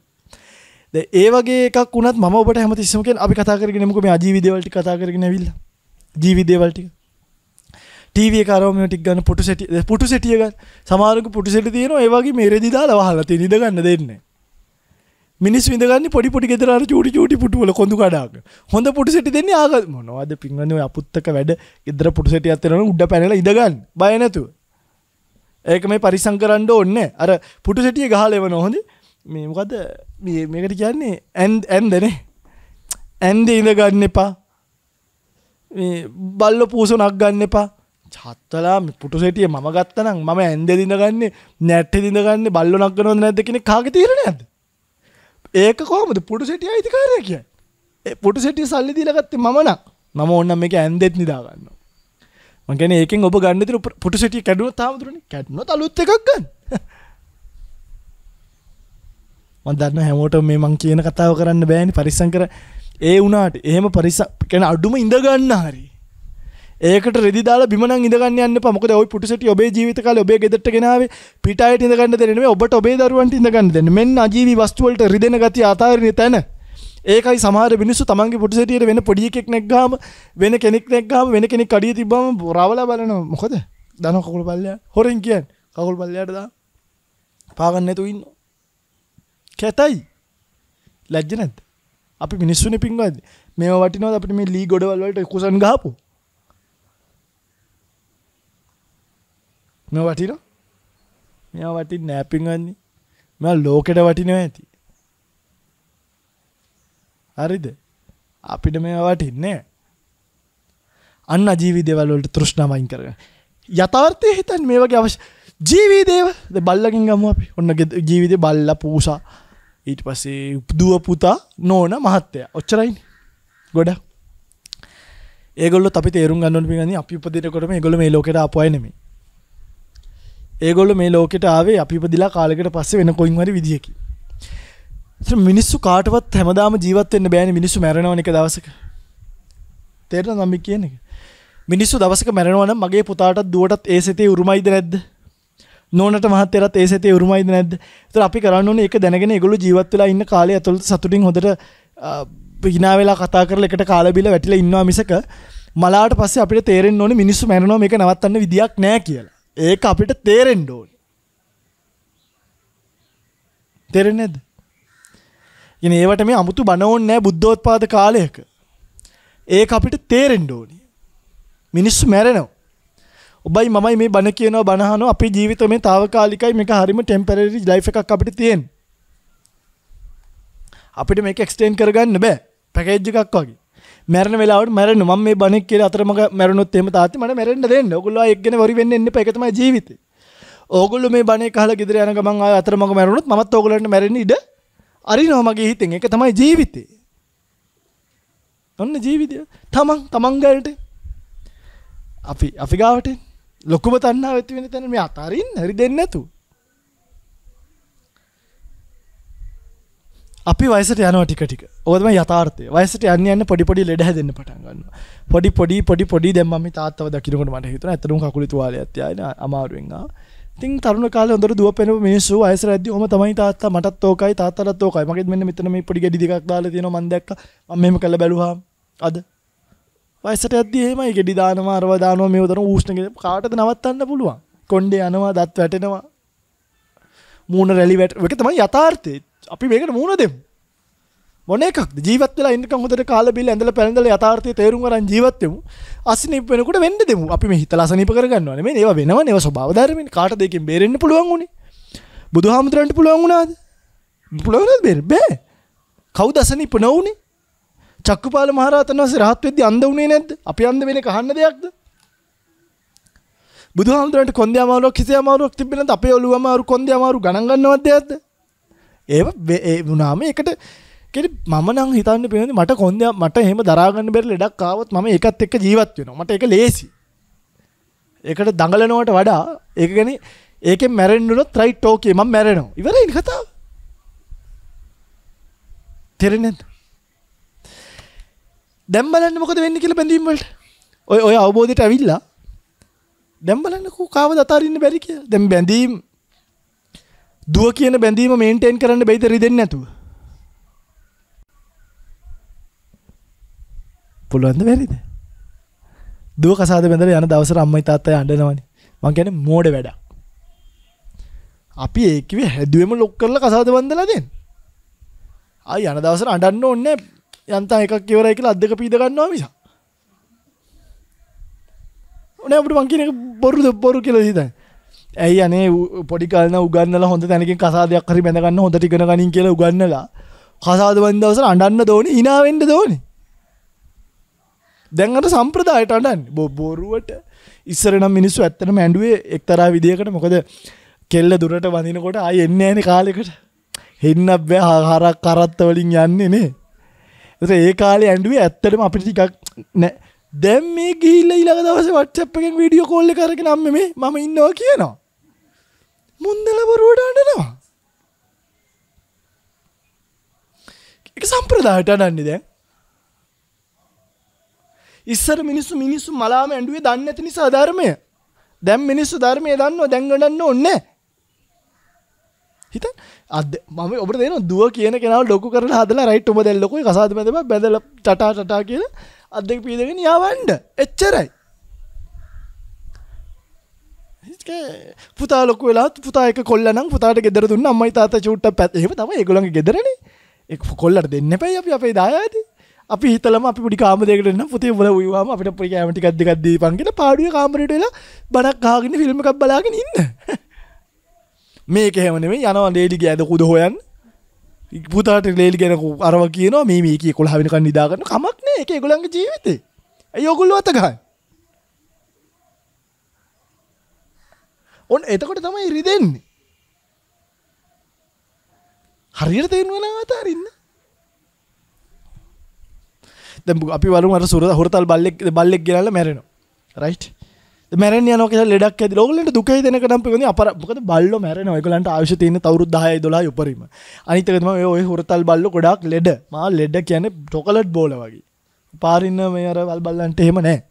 ඒ වගේ එකක් වුණත් ම ඔබට හැමතිස්සමකෙන් අපි කතා කරගෙනමක මේ ජීවිදවලටි කතා කරගෙන විල්ල ජීවිදේවල්ටික ටීවිය කරම ටික් ගන්න පුටු සැටිය පුටු සැටියක සමාරක පුටු සැටි තියෙනවා ඒවගේ මේ රෙදිදාල හලති නිදගන්න දෙන්නේ මිනිස් විදගන්න පොඩි පොටි ෙදර චටි චටි පුටුවල කොඳු කඩාක් හොඳ පොටි සටි දෙන්න ආග මොනවාද පින්ගන්න අපපුත්තක වැඩ ඉදර පුටි සටි අත්තරන උඩ පැනල ඉදගන්න බයනැතු ඒක මේ පරිසං කරන්න ඔන්න අර පුටු සටිය ගහලෙවන හොඳ මේමකද මේකට කියන්නේ ඇන් ඇන්දනේ ඇන්ද ඉඳගන්න එපා බල්ල පූස නක්ගන්න එපා චත්තලා පුටු සටිය ම ගත්තනම් මම ඇන්ද දිඳගන්නේ නැට්ට දිඳගන්න බල්ල නක්ගනො නැදකෙන කාග තීරණ ඇද ඒක කොහමද පුටු සෙටිය අයිතිකාරය කිය පුටු සෙටිය සල්ලි දීලගත්තේ මමන මම ඔන්නම් එක ඇන්දෙත් නිදාගන්න මගැන ඒකෙන් ඔබ ගන්නතර පුටු සිටිය කැඩුව තාමුදුරන කැට්න අලුත් එකක් ගන්න [laughs] මදන්න හැමෝට මේ මං කියන කතාව කරන්න බෑනි පරිසං කර ඒ වනාට එහෙම පරිසක් කැන අඩුම ඉඳගන්න හරි ඒකට රෙදිදාල බිමන ඉදගන්න යන්න පමක ඔයි පුටසට ඔබේ ජීවිත කාල ඔබේ ගෙදට ගෙනාව පිටයිට ඉඳගන්න දෙනෙන ඔබට ඔබේ දරුවන්ට ඉඳගන්න දෙන්න මෙන්න අජීවි වස්තුවලට රිදෙන ගති ආතාරණය තැන ඒකයි සමහර මිනිස්සු තමන්ගේ පුටසටියට වෙන පොඩියෙක් නැක්ගාම වෙන කෙනෙක් නැක්ගාම වෙන කෙනෙක් කඩිය තිබම රවල බලන මොකද දන කකුල් පල්ලය හොරෙන් කියන් කකුල් පල්ලයට දා පාගන්නතු ඉන්න කැතයි ලැජ්ජ නැත් අපි මිනිස්සුන පින්වත් මේ වටිනව අපට මේ ලී ගොඩවල්ලට කුසන් ගාපු මේ වටිනවා. මෙයා වටින්නේ නැහැ පින්වත්නි. මෙයා ලෝකෙට වටිනවා ඇති. හරිද? අපිට මේවා වටින්නේ නැහැ. අන්න ජීවි දේවල් වලට තෘෂ්ණාව වයින් කරගන්න. යථාර්ථයේ හිතන්නේ මේ වගේ අවශ්‍ය ජීවි දේවල් බල්ලගෙන් ගමු අපි. ඔන්න ජීවිතේ බල්ලා පූසා ඊට පස්සේ දුව පුතා නෝන මහත්තයා ඔච්චරයින් ගොඩ ඒගොල්ල අපි තේරුම් ගන්න පිගනි අපි උපදිනකොට මේ ගොල මේ ලෝකට අපයනෙමේ ඒගොල්ල මේ ලෝකෙට ආවේ අපි ඉපදිලා කාලෙකට පස්සේ වෙන කොයින් හරි විදියකින්. මිනිස්සු කාටවත් හැමදාම ජීවත් වෙන්න බෑනේ මිනිස්සු මැරෙනවනේ එක දවසක. තේරෙනවද මම කියන්නේ? මිනිස්සු දවසක මැරෙනවා නම් මගේ පුතාටත් දුවටත් ඒ සිතේ උරුමයිද නැද්ද? නෝනට මහත්තයරත් ඒ සිතේ උරුමයිද නැද්ද? ඒතර අපි කරන්න ඕනේ ඒක දැනගෙන ඒගොල්ලෝ ජීවත් වෙලා ඉන්න කාලය ඇතුළත සතුටින් හොඳට hina වෙලා කතා කරලා එකට කාලා බිලා වැටිලා ඉන්නවා මිසක මලාට පස්සේ අපිට තේරෙන්න ඕනේ මිනිස්සු මැරෙනවා මේක නවත්තන්න විදියක් නැහැ කියලා. ඒක අපිට තේරෙන්ඩ ඕන තෙරෙනද ඉන ඒවට මේ අමුතු බනවන්න නෑ බුද්ධෝත්පාද කාලයක ඒ අපිට තේරෙන්ඩ ඕනි මිනිස්සු මැරෙනව ඔබයි මයි මේ බණ කියනව බණහන අපි ජීවිත මේ තාවකාලිකයි මේක හරිම ටෙම්පරරි ලයි් එකක් අපිට තියෙන් අපිට මේක එක්ස්ටේන් කරගන්න බෑ පැකේජ්ජ එකක් වගේ මැරණ වෙලාවට මැරෙන මම මේ බණෙක් කියලා අතරමඟ මැරුණොත් එහෙම තාත්ති මට මැරෙන්න දෙන්න. ඕගොල්ලෝ එක්ගෙන වරි වෙන්න එන්න එපා. ඒක තමයි ජීවිතේ. ඕගොල්ලෝ මේ බණේ කහලා ගෙදර යන ගමන් ආය අතරමඟ මැරුණොත් මමත් ඕගොල්ලන්ට මැරෙන්න ඉඩ අරිනවා මගේ හිතෙන්. ඒක තමයි ජීවිතේ. ඔන්න ජීවිතය. තමන් තමන් ගාලට අපි අපි ගාවට ලොකුම තණ්හාව ඇති වෙන තැන මේ අතරින් හරි දෙන්නේ නැතුව අපි වයිසට යනවා ටික ටික ඕදම යථාර්ථය වයිසට යන්න යන්න පොඩිපොඩි ලෙඩ දෙන්න පටන්ගන්න පොඩි පොඩි පොඩි පොඩි දෙම තාත්තව දකිනකට මට හිතුන ඇතරු කකුලි තුවාල ඇතියන අමාරුවෙන්ග තින් තරුණ කාල ොඳර දුව පෙන මිනිස්සු අයිස ඇද හම තමයි තාත්ත මටත් ෝකයි තාතරත් ෝකයි මගේ මෙන්න මෙතන මේ පොඩි ගෙඩි දෙකක් දාල තියෙන මන්දක් මෙම කළ බැලවා අද වයිසට ඇදහමයි ගෙඩි දානවා අරවදානවා මේ දර ූෂ්ණක කාටද නවත්තන්න පුළුවන් කොන්්ඩ යනවා දත් වැටෙනවා මූුණ රැලි වැට එක තමයි යථාර්ථය අපි මේකට මුණ දෙමු. මොන එකක්ද ජීවත් වෙලා ඉන්නකම් හොඳට කාලා බිල්ල ඇඳලා පැනඳලා යථාර්ථය තේරුම් අරන් ජීවත් වෙමු. අසනීප වෙනකොට වෙන්න දෙමු. අපි මේ හිතලා අසනීප කරගන්නවා නෙමෙයි. ඒවා වෙනවනේ. ඒවා ස්වභාව ධර්මනේ. කාටද එකෙන් බේරෙන්න පුළුවන් උනේ? බුදුහාමුදුරන්ට පුළුවන් වුණාද? පුළුවන් නේද බේර? බෑ. කවුද අසනීප නොවුනේ? චක්කපාල මහරහතන් වහන්සේ රහත් වෙද්දී අන්ධ වුණේ නැද්ද? අපි අන්ධ වෙන්නේ කහන්න දෙයක්ද? බුදුහාමුදුරන්ට කොන්දේ අමාරුවක් හිතේ අමාරුවක් තිබ්බේ නැද්ද? අපේ ඔළුව අමාරු කොන්දේ අමාරු ගණන් ගන්නවත් දෙයක්ද? ඒ වනාම එකට කෙරි මම නම් හිතන්න පෙනද මට කොන්ද මට හෙම දරාගන්න බෙර ලෙඩක් කාවත් ම එකත් එක්ක ජීවත් වෙන මට එක ලේසි ඒකට දඟලනවට වඩා ඒක ගැන ඒක මැරෙන්ඩුනොත් ත්‍රයි ටෝකේ ම මැරෙනවා ඉවර කතා තෙරෙන දැම්බලන්න මොකද වෙන්න කියල පැඳීමට ඔය ඔය අවබෝධයට ඇවිල්ලා දැම්බලන්නකු කාව දතාරන්න බැරික දැම් බැඳීම් දුව කියන බැඳීම මේන්ටේන් කරන්න බැයිද රිදෙන්නේ නැතුව? පුළුවන්ද බැරිද? දුව කසාද බැඳලා යන දවසට අම්මයි තාත්තයි අඬනවනේ. මං කියන්නේ මෝඩ වැඩක්. අපි ඒකේ හැදුවෙම ලොක් කරලා කසාද බඳලා දෙන්න. ආයි යන දවසට අඬන්න ඕනේ යන්තම් එකක් ඉවරයි කියලා අද්දක පීද ගන්නවා මිසක්. ඔනේ අපිට මං කියන එක බොරුද බොරු කියලා හිතන්නේ. ඇයි අනේ පොඩිකල්න උගන්නල හොඳ තැනකින් කසාදයක් හරි බැඳගන්න හොඳ ටිකන ගනින් කියලා උගන්නලා කසාදවන් දවසර අඩන්න දෝනි ඉනාවෙන්ඩ දෝනි දැන්ට සම්ප්‍රදායට අඩන් බොබොරුවට ඉස්සරනම් මිනිස්සු ඇත්තනම ඇඩුවේ එක්තරා විදිකට මොකද කෙල්ල දුරට වඳනකොට අය එන්න ඇන කාලෙකට හෙන්න බෑ හාරක් කරත්ත වලින් යන්නේ නේ ඒ කාලේ ඇඩුවේ ඇත්තටම අපි ටිකක් නෑ දැම් මේ ගිල්ල ඉලක දවස වට්චප් එකෙන් වීඩියෝ කෝල්ල කරක නම්ම මේ මම ඉන්නවා කියනවා මුන්දල බොරුවට අඩනවා එක සම්ප්‍රදායට අඩන්නේ දැන් ඉස්සර මිනිස්සු මිනිස්සු මලාම ඇඩුවේ දන්න ඇති නිසා ධර්මය දැම් මිනිස්සු ධර්මය දන්න දැංගඩන්න ඔන්න හිත අද මම ඔබ දෙන දුව කියන කෙනාව ලොකු කරන හදලා රයිට් ඔබ දැල්ලොකුයි කසාද මැදම බැදල ටටා ටටා කියලා අදක පීදගෙන යාවන්ඩ එච්චරයි පුතා ලොක වෙලා පුතාක කොල්ලන පුතාට ගෙදර දුන්න අම්මයි තාත චුට්ට පැත්හෙම තම එකගොලන් ගෙදරන එක් කොල්ලට දෙන්න පැයි අපි අපේ දායාති අපි හිතලම අපි පඩි කාමදෙකටන්න පුතේ බල වවාම අපිට පොඩි කෑමටිකක්දකක්දී පන්ගෙන පාඩුව කාමරටලා බනක් කාගෙන ෆිල්ම් එකක් බලාගෙන ඉන්න [laughs] මේක හෙමනේ යනවා ලේඩි ගෑද කුද හොයන්න පුතාට ලේලි ගැනකු අරව කියන මේ මේක කොළහවිනිකන් නිදාගන්න කමක්න එක ගොළන්ගේ ජීවිතේ යොගුල්ල අතකයි ඔන්න එතකොට තමයි ඉරිදෙන්නේ හරියට තේරුම් අතාරන්න දැ අපි වලු අර සුර හොරතල් බල්ලෙක් බල්ලෙක් ගෙනල මැරෙනවා රයිට් මැරන යනක ලෙඩක් ඇති ඔගලට දුක දෙනකටම් පිවනි අපර මොකද බල්ල මැරන එකලට අවශ්‍ය තියන තවරුත් දාය දොලා උපරීම අනිතකම ඔය හොරතල් බල්ල ගොඩක් ලෙඩ මා ලෙඩ කියන ටොකලට් බෝල වගේ පාරින්න මේ අර වල් බල්ලන්ට එහෙම නෑ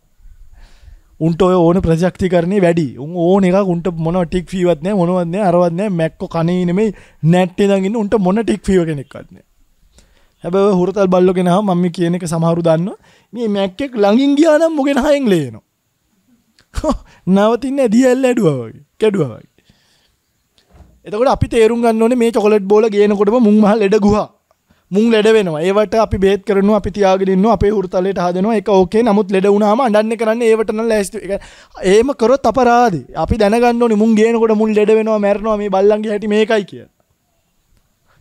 උන්ට ඔය ඕන ප්‍රජක්ති කරන්නේ වැඩි උන් ඕන එක උන්ට මොන ටික් ෆීවත්නය මොනවත්න්නේ අරවත්නෑ මැක්කො කනීනෙමයි නැට්ටේ දඟන්න උන්ට මොන ටික් ෆීව කෙනෙක්වත්න්නේ හැබ හොරතල් බල්ලගෙන හා මම්මි කියන එක සමහරු දන්න මේ මැක්කෙක් ලඟින් ගියානම් මොගෙන හයෙන් ලේනවා නවතින්න ඇදියල් ඇඩුවගේ කැඩුවගේ එතකට අපි තේරුම් ගන්න මේ චොලට් බෝල ගේනකොටම මුං මහ ලෙඩ ගුහා මුං ලෙඩ වෙනවා ඒවට අපි බේත් කරන අපි තියාගෙනන්න අපේ හුරතලට හදනවා එක ඕකේ නමුත් ලෙඩ වුණාම අඩන්න කරන්න ඒවටන ලැස්ට එක ඒම කරොත් අපරාද අපි දැනගන්න නි මුන් ගේනකොට මුල් ලෙඩ වෙනවා මැරනවා මේ බල්ලන්ගේ හැටි මේකයි කිය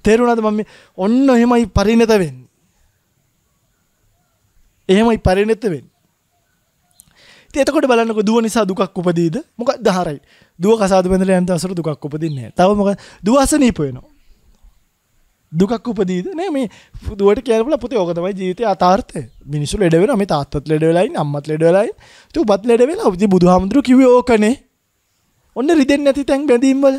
තේරුණද මම ඔන්න එහෙමයි පරිණත වෙන්න එහෙමයි පරිණත වෙන්න එතකොට බලන්නක දුව නිසා දුකක් උපදීද මොක දහරයි දුව කසාද බඳල යන්ත අසර දුකක් උපදින්නේ තව මොක දුවසනීප වෙනවා දුකක් උපදීද නෑ මේ දුවට කියරල පුතේ ඕක තමයි ජීවිතය අතාර්ථය මිනිසු ලෙඩ වෙන මේ තාත්තත් ලෙඩ වෙලයි අම්මත් ලෙඩ වෙලයි තු බත් ලෙඩ වෙලා උදේ බුදුහාමුදුරු කිව්වේ ඕකනේ ඔන්න රිදෙන්නේ නැති තැන් බැඳීම් වල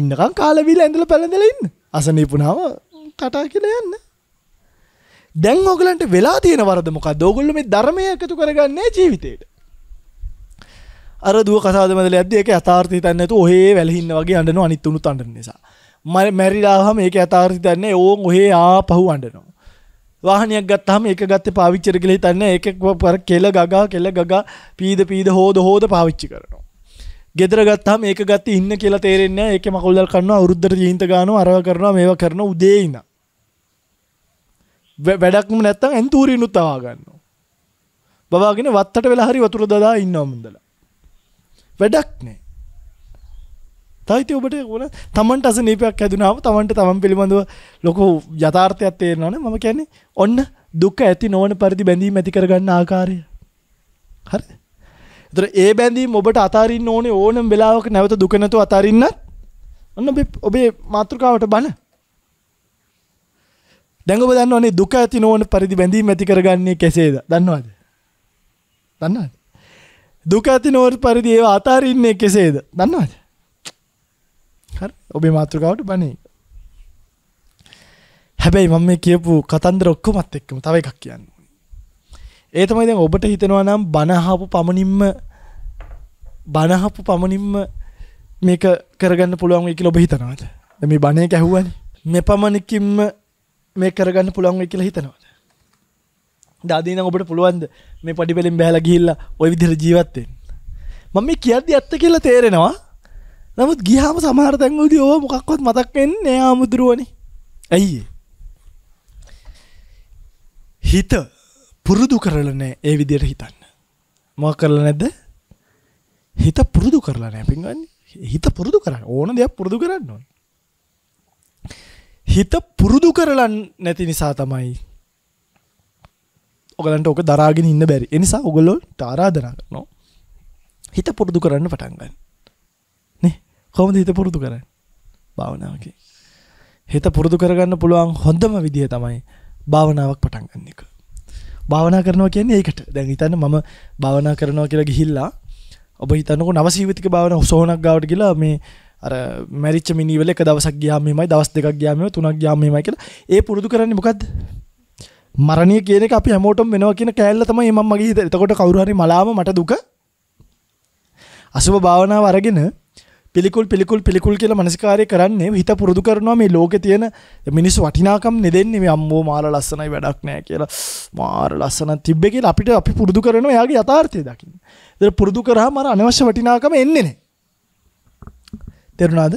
ඉන්නකම් කාලවිල ඇඳලා පැලඳලා ඉන්න අසනීපුනම කටා කියලා යන්න දැන් ඕගලන්ට වෙලා තියෙන වරද මොකක් දෝගොල්ල මේ ධර්මය එකතු කරගන්නේ ජීවිතයට අර දුව කසාද මදල ඇද එක අතාර්ථය තන්නතු ඔහේ වැලහින්න වගේ අඩනු අනිත් උුණු අන්ඩ නිසා මර මැරිලාහම ඒක අතාර්ථි තන්නේ ඕන් ඔහේ ආ පහු අඩනවා වාහනයක් ගත්තහම එක ගත්ත පාවිච්චර කලෙ තන්න එකක් පර කෙල ගගා කෙල ගගා පීද පීද හෝද හෝද පාවිච්චි කරනවා. ගෙදර ගත්තහම ඒක ගත්ත ඉන්න කියලා තේරෙන්නේ එක මකුල්දල් කන්න අවුද්ධර ජීන්ත ගාන අරව කරනවා මේවා කරන උදේඉන්න. වැඩක්ම නැත්තම් ඇන්තූරීනුත් තවා ගන්නවා. බවාගෙන වත්තට වෙලා හරි වතුර දදා ඉන්නවා මුන්දලා. වැඩක් නෑ. තයිති ඔබට ඕන තමන්ට අසනීපයක් හැදුනාම තමන්ට තමන් පිළිබඳව ලොකෝ යථාර්ථයක් තේරෙනවනේ මම කියන්නේ ඔන්න දුක ඇති නොවන පරිදි බැඳීම් ඇති කරගන්න ආකාරය. හරිද? ඒතර ඒ බැඳීම් ඔබට අතාරින්න ඕනේ ඕනම වෙලාවක නැවත දුක නැතුව අතාරින්නත් ඔන්න ඔබේ ඔබේ මාතෘකාවට බණ දැඟ දන්න ඕනේ දුක ඇති නොවන පරිදි බැඳීම ඇති කරගන්නේ කෙසේද දන්නවාද දන්නවාද දුක ඇති නොවන පරිදි ඒව අතාරින්නේ කෙසේද දන්නවාද හරි ඔබේ මාතෘකාවට බණේ හැබැයි මම මේ කියපු කතන්දර ඔක්කොමත් එක්කම තව එකක් කියන්න ඒ තමයි දැන් ඔබට හිතෙනවා නම් බනහපු පමණින්ම බනහපු පමණින්ම මේක කරගන්න පුළුවන් කියලා ඔබ හිතනවාද? මේ බණේ කැහුවනේ. මෙපමණකින්ම මේ කරගන්න පුළුවන් වෙයි කියලා හිතනවාද? දාදී නම් ඔබට පුළුවන්ද මේ පඩිපෙලින් බහැලා ගිහිල්ලා ওই විදිහට ජීවත් වෙන්න? මම මේ කියද්දි ඇත්ත කියලා තේරෙනවා. නමුත් ගියාම සමහර තැන්වලදී ඕව මොකක්වත් මතක් වෙන්නේ නෑ ආමුදුරුවනේ. ඇයි හිත පුරුදු කරලා නෑ ඒ විදිහට හිතන්න. මොකක් කරලා නැද්ද? හිත පුරුදු කරලා නෑ පින්වන්නේ. හිත පුරුදු කරන්න ඕන දෙයක් පුරුදු කරන්න ඕනේ. හිත පුරුදු කරලන් නැති නිසා තමයි ඔගලන්ට ඕක දරාගෙන ඉන්න බැරි එනිසා ඔගොල්ලොල් ආරාධනා කරනවා හිත පුරුදු කරන්න පටන් ගන්න නේ කොහොමද හිත පුරුදු කරන්නේ භාවනාවකින් හිත පුරුදු කරගන්න පුළුවන් හොඳම විදිය තමයි භාවනාවක් පටන් ගන්න එක භාවනා කරනවා කියන්නේ ඒකට දැන් හිතන්න මම භාවනා කරනවා කියලා ගිහිල්ලා ඔබ හිතන්නකෝ නවසීවිතික භාවනා හොසෝනක් ගාවට ගිහලා මේ අර මැරිච්ච මිනිවල එක දවසක් ගයාමමයි දවස් දෙකක් ගයාම තුනක් ගයාමමයි කියල ඒ පුරුදු කරන්න මොකක්ද මරණය කියන අපි හැමෝටම වෙනවා කියන කෑල්ල තම එම මගේ එතකොට කවරුහරි මලාම මට දුක අසුව භාවනාව අරගෙන පිළිකුල් පිළිකුල් පිළිකුල් කියල මනසිකාරය කරන්නේ හිත පුරුදු කරනවා මේ ලෝක තියෙන මිනිස් වටිනාකම් නෙදෙන්නේ මේ අම්මෝ මාර ලස්සනයි වැඩක් නෑ කියලා මාර ලස්සන තිබ්බ කියලා අපිට අපි පුරුදු කරනවා යාගේ යථාර්ථය දකින්න. ඒතර පුරුදු කරාම අර අනවශ්‍ය වටිනාකම එන්නේ නෑ. තෙරුණාද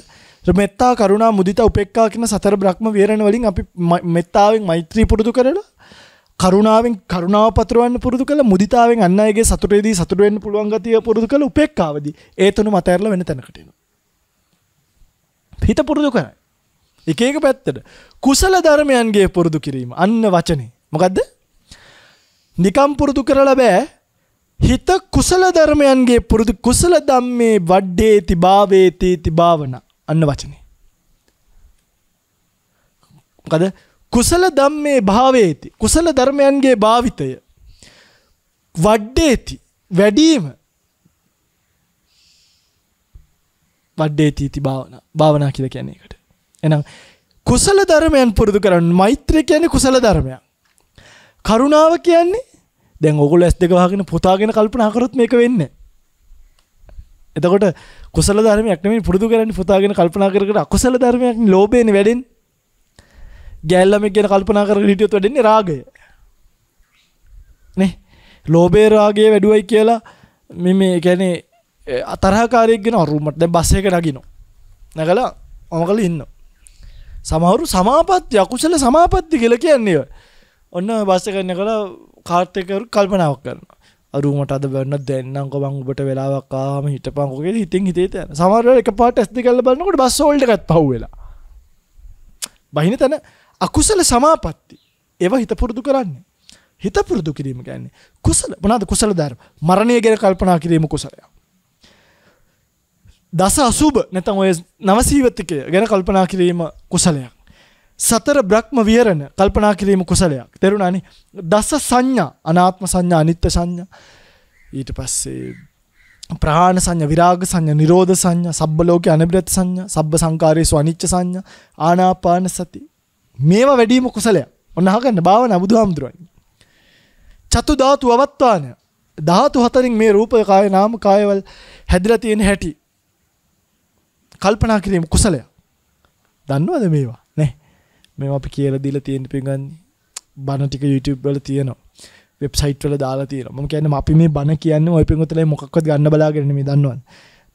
මෙත්තා කරුණා මුදිතා උපේක්ඛා කියන සතර බ්‍රහ්ම විහරණ වලින් අපි මෙත්තාවෙන් මෛත්‍රී පුරුදු කරලා කරුණාවෙන් කරුණාව පතුරවන්න පුරුදු කළා මුදිතාවෙන් අන් අයගේ සතුටේදී සතුට වෙන්න පුළුවන් ගතිය පුරුදු කළා උපේක්ඛාවදී ඒ තුන මත ඇරලා වෙන තැනකට එනවා හිත පුරුදු කරයි එක එක පැත්තට කුසල ධර්මයන්ගේ පුරුදු කිරීම අන්න වචනේ මොකද්ද නිකම් පුරුදු කරලා බෑ හිත කුසල ධර්මයන්ගේ පුරුදු කුසල ධම්මේ වඩ්ඩේති භාවේතීති භාවන අන්න වචනේ. මොකද කුසල ධම්මේ භාවේති කුසල ධර්මයන්ගේ භාවිතය වඩ්ඩේති වැඩීම වඩ්ඩේතීති භාවන භාවනා කියලා කියන්නේ එකට. එහෙනම් කුසල ධර්මයන් පුරුදු කරන්න මෛත්‍රිය කියන්නේ කුසල ධර්මයක්. කරුණාව කියන්නේ දැන් ඔගොල්ලෝ ඇස් දෙක වහගෙන පුතාගෙන කල්පනා කරොත් මේක වෙන්නේ එතකොට කුසල ධර්මයක් නෙමෙයි පුරුදු කරන්නේ පුතාගෙන කල්පනා කර කර අකුසල ධර්මයක් ලෝභයෙන් වැඩෙන්නේ ගෑල්ලමෙක් ගැන කල්පනා කරගෙන හිටියොත් වැඩෙන්නේ රාගය නේ ලෝභේ රාගය වැඩුවයි කියලා මේ මේ කියන්නේ අතරහකාරයෙක් ගෙන අරුමට දැන් බස් එක නගිනවා නගලා මම කල ඉන්නවා සමහරු සමාපත්තිය අකුසල සමාපත්තිය කියලා කියන්නේ ඒවා ඔන්න බස්ස කරන්න කළ කාර්තයකරු කල්පනාවක් කරනවා අරුමට අද බන්න දෙන්නම් කොබං උබට වෙලාවක්කාම හිටපංකගේ හිතින් හිතේ තැන සමර එක පාට ඇස්ති කල්ල බලන්නකට බස් ෝල්ඩගත් පව්වෙලා බහින තැන අකුසල සමාපත්ති ඒව හිත පුරුදු කරන්නේ හිත පුරුදු කිරීම ගැන්නේ කුසල මනාද කුසල ධර්ම මරණය ගැන කල්පනා කිරීම කුසලය දස අසුභ නැතන් ඔය නවසීවතිකය ගැන කල්පනා කිරීම කුසලයක් සතර බ්‍රහ්ම විහරණ කල්පනා කිරීම කුසලයක්. තේරුණානේ? දස සංඥා අනාත්ම සංඥා අනිත්‍ය සංඥා ඊට පස්සේ ප්‍රාණ සංඥා විරාග සංඥා නිරෝධ සංඥා සබ්බ ලෝකේ අනිබ්‍රත් සංඥා සබ්බ සංකාරයේසු අනිච්ච සංඥා ආනාපාන සති මේවා වැඩිම කුසලයක්. ඔන්න අහගන්න භාවනා බුදුහාමුදුරන්. චතු ධාතු අවත්තාන ධාතු හතරින් මේ රූප කාය නාම කායවල හැදිලා තියෙන හැටි කල්පනා කිරීම කුසලයක්. දන්නවද මේවා? මේ අපි කියල දිල තියෙන්ට පිගන් බණ ටික YouTube වල තියනවා වෙබ්සයිට් වල දාලා තියෙනවා මම කියන්නේ අපි මේ බණ කියන්නේ ඔය පිඟුතලේ මොකක්වත් ගන්න බලාගෙන මේ දන්නවනේ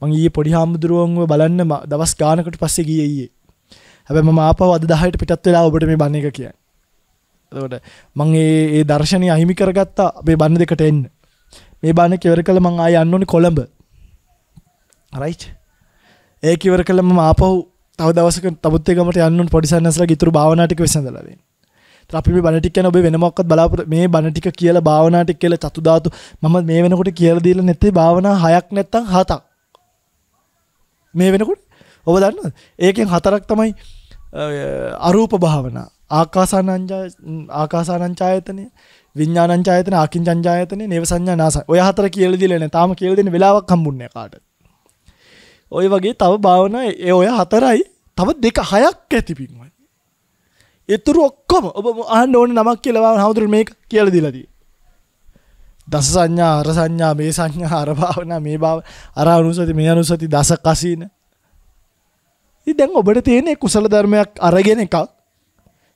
මම ඊයේ පොඩි හාමුදුරුවන්ව බලන්න දවස් ගානකට පස්සේ ගියේ ඊයේ හැබැයි මම ආපහු අද 10ට පිටත් වෙලා ඔබට මේ බණ එක කියන්නේ එතකොට මං ඒ ඒ දර්ශනය අහිමි කරගත්තා මේ බණ දෙකට එන්න මේ බණ කෙවර කළ මං ආය යන්න ඕනේ කොළඹ රයිට් ඒක ඉවර කළම මම ආපහු තව දවසක තබත් එකමට යන්න පොඩිසන්නසල ඉතුරු භාවනාටික වෙසඳලද අපි බණටික් ඔබ වෙනමක්කත් බලාපොර මේ බණටික කියලා භාවනාටික් කියල චතුධාතු මම මේ වෙනකොට කියල දීල නැති භාවනා හයක් නැත්තං හතක් මේ වෙනකොට ඔබ දන්න ඒකෙන් හතරක් තමයි අරූප භාවනා ආකාසානංජා ආකාසානංචායතනය විඤ්ඥානංචායතන ආකින් ජංජායතන නව සංඥා නාස ඔය හතර කියල දිලන තාම කියලදෙන වෙලාවක් කම්බුන්න කාට ඔය වගේ තව භාවනා ඒ ඔය හතරයි තව දෙක හයක් ඇති පින්වයි. එතුරු ඔක්කොම ඔබ අහන්න ඕන නමක් කියලා හමුදුර මේක කියලා දීලාදී. දස සංඥා අර සංඥා මේ සංඥා අර භාවනා මේ භාව අර අනුසති මේ අනුසති දස කසින. ඉතින් දැන් ඔබට තියෙන්නේ කුසල ධර්මයක් අරගෙන එකක්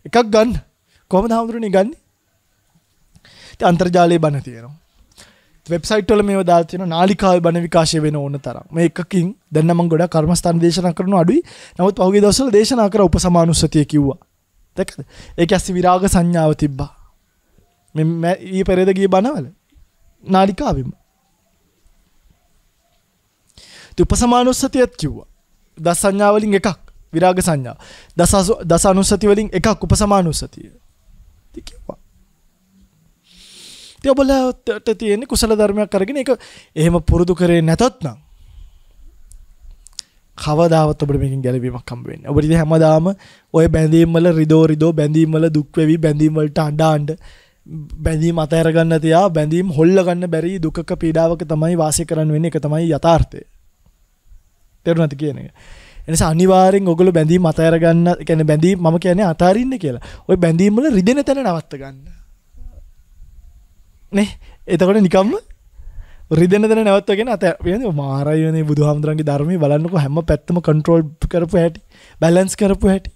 එකක් ගන්න. කොහමද හමුදුරනේ ගන්නේ? ඉතින් අන්තර්ජාලයේ බණ තියෙනවා. වෙබ්සයිට්වල මේ දාතින නාලිකාව බණ විකාශය වෙන ඕන තරම් මේ එකකින් දැන්න මං ගොඩා කර්මස්ථාන දේශනා කරන අඩුයි නමුත් පහුගිය දවස්වල දේශනා කර උපසමානුස්සතිය කිව්වා දැක්කද ඒක ඇස්ස විරාග සංඥාව තිබ්බා මේ ඊ පෙරේද ගිය බණවල නාලිකාවෙම උපසමානුස්සතියත් කිව්වා දස් සංඥාවලින් එකක් විරාග සංඥා දස දස අනුස්සති වලින් එකක් උපසමානුස්සතිය කිව්වා ඉතින් ඔබලට තියෙන කුසල ධර්මයක් අරගෙන ඒක එහෙම පුරුදු කරේ නැතත් නම් කවදාවත් ඔබට මේකෙන් ගැලවීමක් හම්බ වෙන්නේ. ඔබට ඉතින් හැමදාම ওই බැඳීම් වල රිදෝ රිදෝ බැඳීම් වල දුක් වෙවි බැඳීම් වලට අඬ අඬ බැඳීම් අතහැර ගන්න තියා බැඳීම් හොල්ල ගන්න බැරි දුකක පීඩාවක තමයි වාසය කරන්න වෙන්නේ. ඒක තමයි යථාර්ථය. තේරුණාද කියන එක? එනිසා අනිවාර්යෙන් ඔයගොල්ලෝ බැඳීම් අතහැර ගන්න, يعني බැඳීම් මම කියන්නේ අතාරින්න කියලා. ওই බැඳීම් වල රිදෙන තැන නවත්ත ගන්න. නේ එතකොට නිකම්ම රිදන දන නැවත්වගෙන අත මාරයන බුදු හාමුදුරන්ගේ ධර්මය බලන්නක හැම පැත්තම කන්ට්‍රෝල් කරපු හැටි බැලන්ස් කරපු හැටි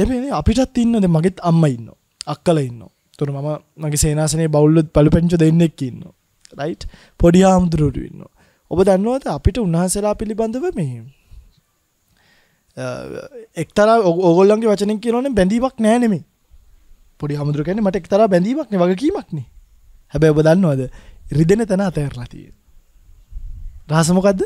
දෙබේ අපිටත් ඉන්නද මගෙත් අම්ම ඉන්න අක්කල ඉන්න තුර මම මගේ සේනාසනේ බෞල්ලොත් පලු පෙන්ච දෙන්නෙක් ඉන්න රයි් පොඩි හාමුදුරුවටු ඉන්න ඔබ දන්නවත අපිට උන්හසලා පිළිබඳව මෙහිම එක්තර ඔගොල්ලන්ගේ වචනින් කියරන බැඳීමක් නෑනෙමේ පොඩි හමුදුර කැන මට එක්තර බැඳීමක්න වගකීමක්නේ හැබැ ඔබ දන්නවාද රිදෙන තැන අතඇරලතිය රහසමකක්ද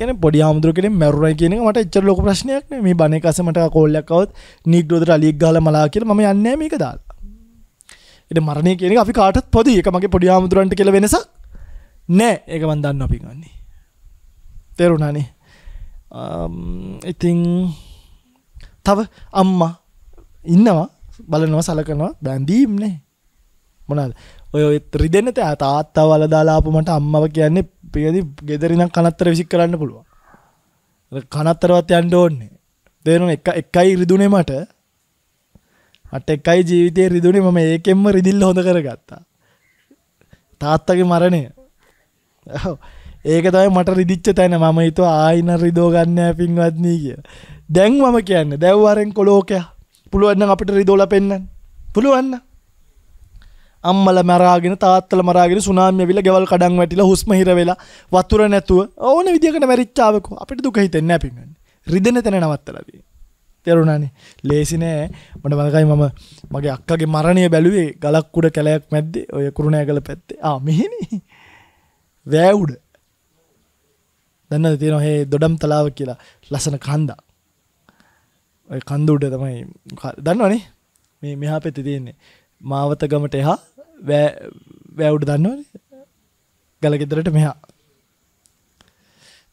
කැන පොඩි හාමුදුර කෙන මැරුණයි කියන මට එච්චර ලොක ප්‍රශ්නයක් මේ බණකසමට කෝල්ලක්කවත් නිග්‍රෝදර අලික් ගල මලා කියල ම යන්න මේක දාල් එට මරණය කියෙන අපි කාටත් පොද එක මගේ පොඩි හාමුදුරන්ට කෙල වෙනස නෑ ඒක මන්දන්න අපි ගන්නේ තෙරුණනේ ඉතිං තව අම්මා ඉන්නවා බලනව සලකනවා බැඳීම් නෑ මොනද ඔය රිදන්න තෑ තාත්තා වල දාලාපුමට අම්මව කියන්නේ පියදි ගෙදරිනම් කනත්තර විසික් කරන්න පුළුවන් කනත්තරවත් යන්ඩ ඕන්නේ දෙනු එක එකයි රිදුනේ මට අට එකයි ජීවිතය රිදුනේ මම ඒකෙන්ම රිදිල්ල හොඳ කරගත්තා තාත්තගේ මරණය ඒක තයි මට රිදිච්ච තැන මම හිතු ආයින රිදෝගන්න පින්වත්නී කිය දැන් මම කියන්න දැව්වරෙන් කොලෝකයා පුළුවන් නම් අපිට රිදෝලා පෙන්නන්න. පුළුවන් අම්මල මරාගෙන තාත්තල මරාගෙන සුනාමිය විල ගෙවල් කඩන් වැටිලා හුස්ම හිර වෙලා වතුර නැතුව ඕන විදිහකට මැරිච්චාවකෝ අපිට දුක හිතෙන්නේ නැහැ පින්වන්නේ. රිදෙන තැන නවත්තලා තියෙන්නේ. තේරුණානේ ලේසි නෑ මට මතකයි මම මගේ අක්කගේ මරණය බැලුවේ ගලක් උඩ කැලයක් මැද්දේ ඔය කුරුණෑගල පැත්තේ ආ මෙහෙනේ වැව් උඩ දන්නද තියෙනවා හේ දොඩම් තලාව කියලා ලස්සන කන්දා කන්දුට තමයි දන්නවනේ මේ මෙහා පැති තියෙන්නේ මාවත ගමට එහා වැෑවුඩ දන්නවනේ ගලගෙදරට මෙහා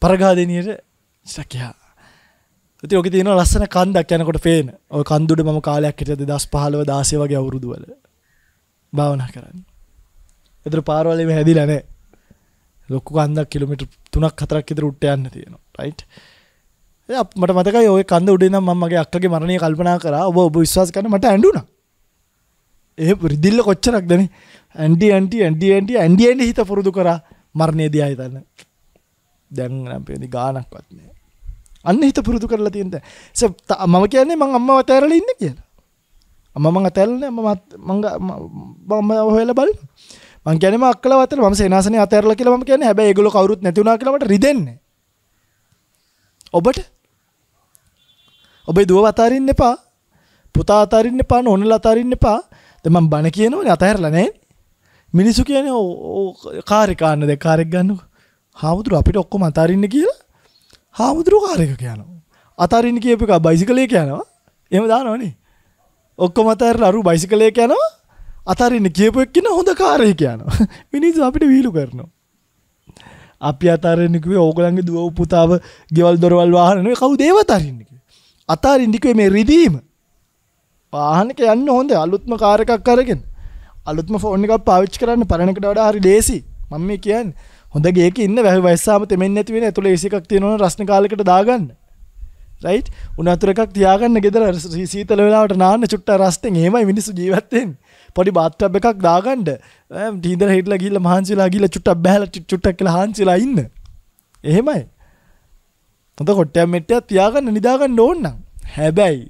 පරගාදනයට සැකයා ඇති ඔක තියෙන ලස්සන කන්දක් යනකොට පේන ඔය කන්දුට මම කාලයක් හිටද දස් පහලව දාසය වගේ අවුරුදුවල භාවනා කරන්න එතර පාරවලම හැදිලනෑ ලොක්කු කන්දක් කිලමිට තුනක් කතරක් ඉතර උට්ට යන්න තියෙනවා රයිට් මට මතකයි ඔය කන්ද උඩේ නම් මම මගේ අක්කගේ මරණය කල්පනා කරා ඔබ ඔබ විශ්වාස කරන්න මට ඇඬුණා. ඒ රිදිල්ල කොච්චරක් දනේ aunty aunty aunty aunty aunty aunty හිත පුරුදු කරා මරණය දිහා හිතන්න. දැන් නම් පේන ගානක්වත් නෑ. අන්න හිත පුරුදු කරලා තියෙන දැන්. මම කියන්නේ මං අම්මව අතහැරලා ඉන්නේ කියලා. අම්මා මං අතහැරලා මම මම හොයලා බලන්න. මං කියන්නේ මම අක්කලා අතහැරලා මම සේනාසනේ අතහැරලා කියලා මම කියන්නේ. හැබැයි ඒගොල්ලෝ කවුරුත් නැති වුණා කියලා මට රිදෙන්නේ. ඔබට ඔබේ දුව අතාරින්න එපා. පුතා අතාරින්න එපා, නෝනලා අතාරින්න එපා. දැන් මම බණ කියනවනේ අතහැරලා නැහැ. මිනිසු කියන්නේ කාර් එක ගන්න දැන් කාර් එක ගන්නකො. හාමුදුරුව අපිට ඔක්කොම අතාරින්න කියලා හාමුදුරුව කාර් එක කියනවා. අතාරින්න කියපු එක බයිසිකලයක යනවා. එහෙම දානවනේ. ඔක්කොම අතහැරලා අරු බයිසිකලයක යනවා. අතාරින්න කියපු එක්කින හොඳ කාර් එක යනවා. [laughs] මිනිස්සු අපිට වීලු කරනවා. අපි අතාරින්න කිව්වේ ඕගලන්ගේ දුව පුතාව ගෙවල් දොරවල් වාහන නෙවෙයි කවුද ඒව අතාරින්න කිව්වේ. අතාරින්ඩිකේ මේ රිදීම වාහනක යන්න හොඳ අලුත්ම කාරකක් කරගෙන අලුත්ම ෆෝන් එකක් පාවිච් කරන්න පරණකට වඩා හරි ලේසි මම මේ කියන් හොඳගේක ඉන්න වැහ වස්සාම තෙමෙන් ඇතිවෙන ඇතුළ ඒසිකක් තියෙනවා රස්න කාලකට දාගන්න රයි් උනතුරක් තියාගන්න ගෙදර සීතල වෙලාට නාන්න චුට්ට රස්තෙන් ඒමයි මිනිසු ජීවත්තයෙන් පොඩි බාත්තබ් එකක් දාගන්ඩ ටීදර හිටලා ගිල්ල මහන්සිලා ගිල චුට්ට බැල චුට්ටක් කියල හන්සිලා ඉන්න එහෙමයි හොඳ කොට්ටයක් මෙට්ටයක් තියාගන්න නිදාගන්න ඕන්නම් හැබැයි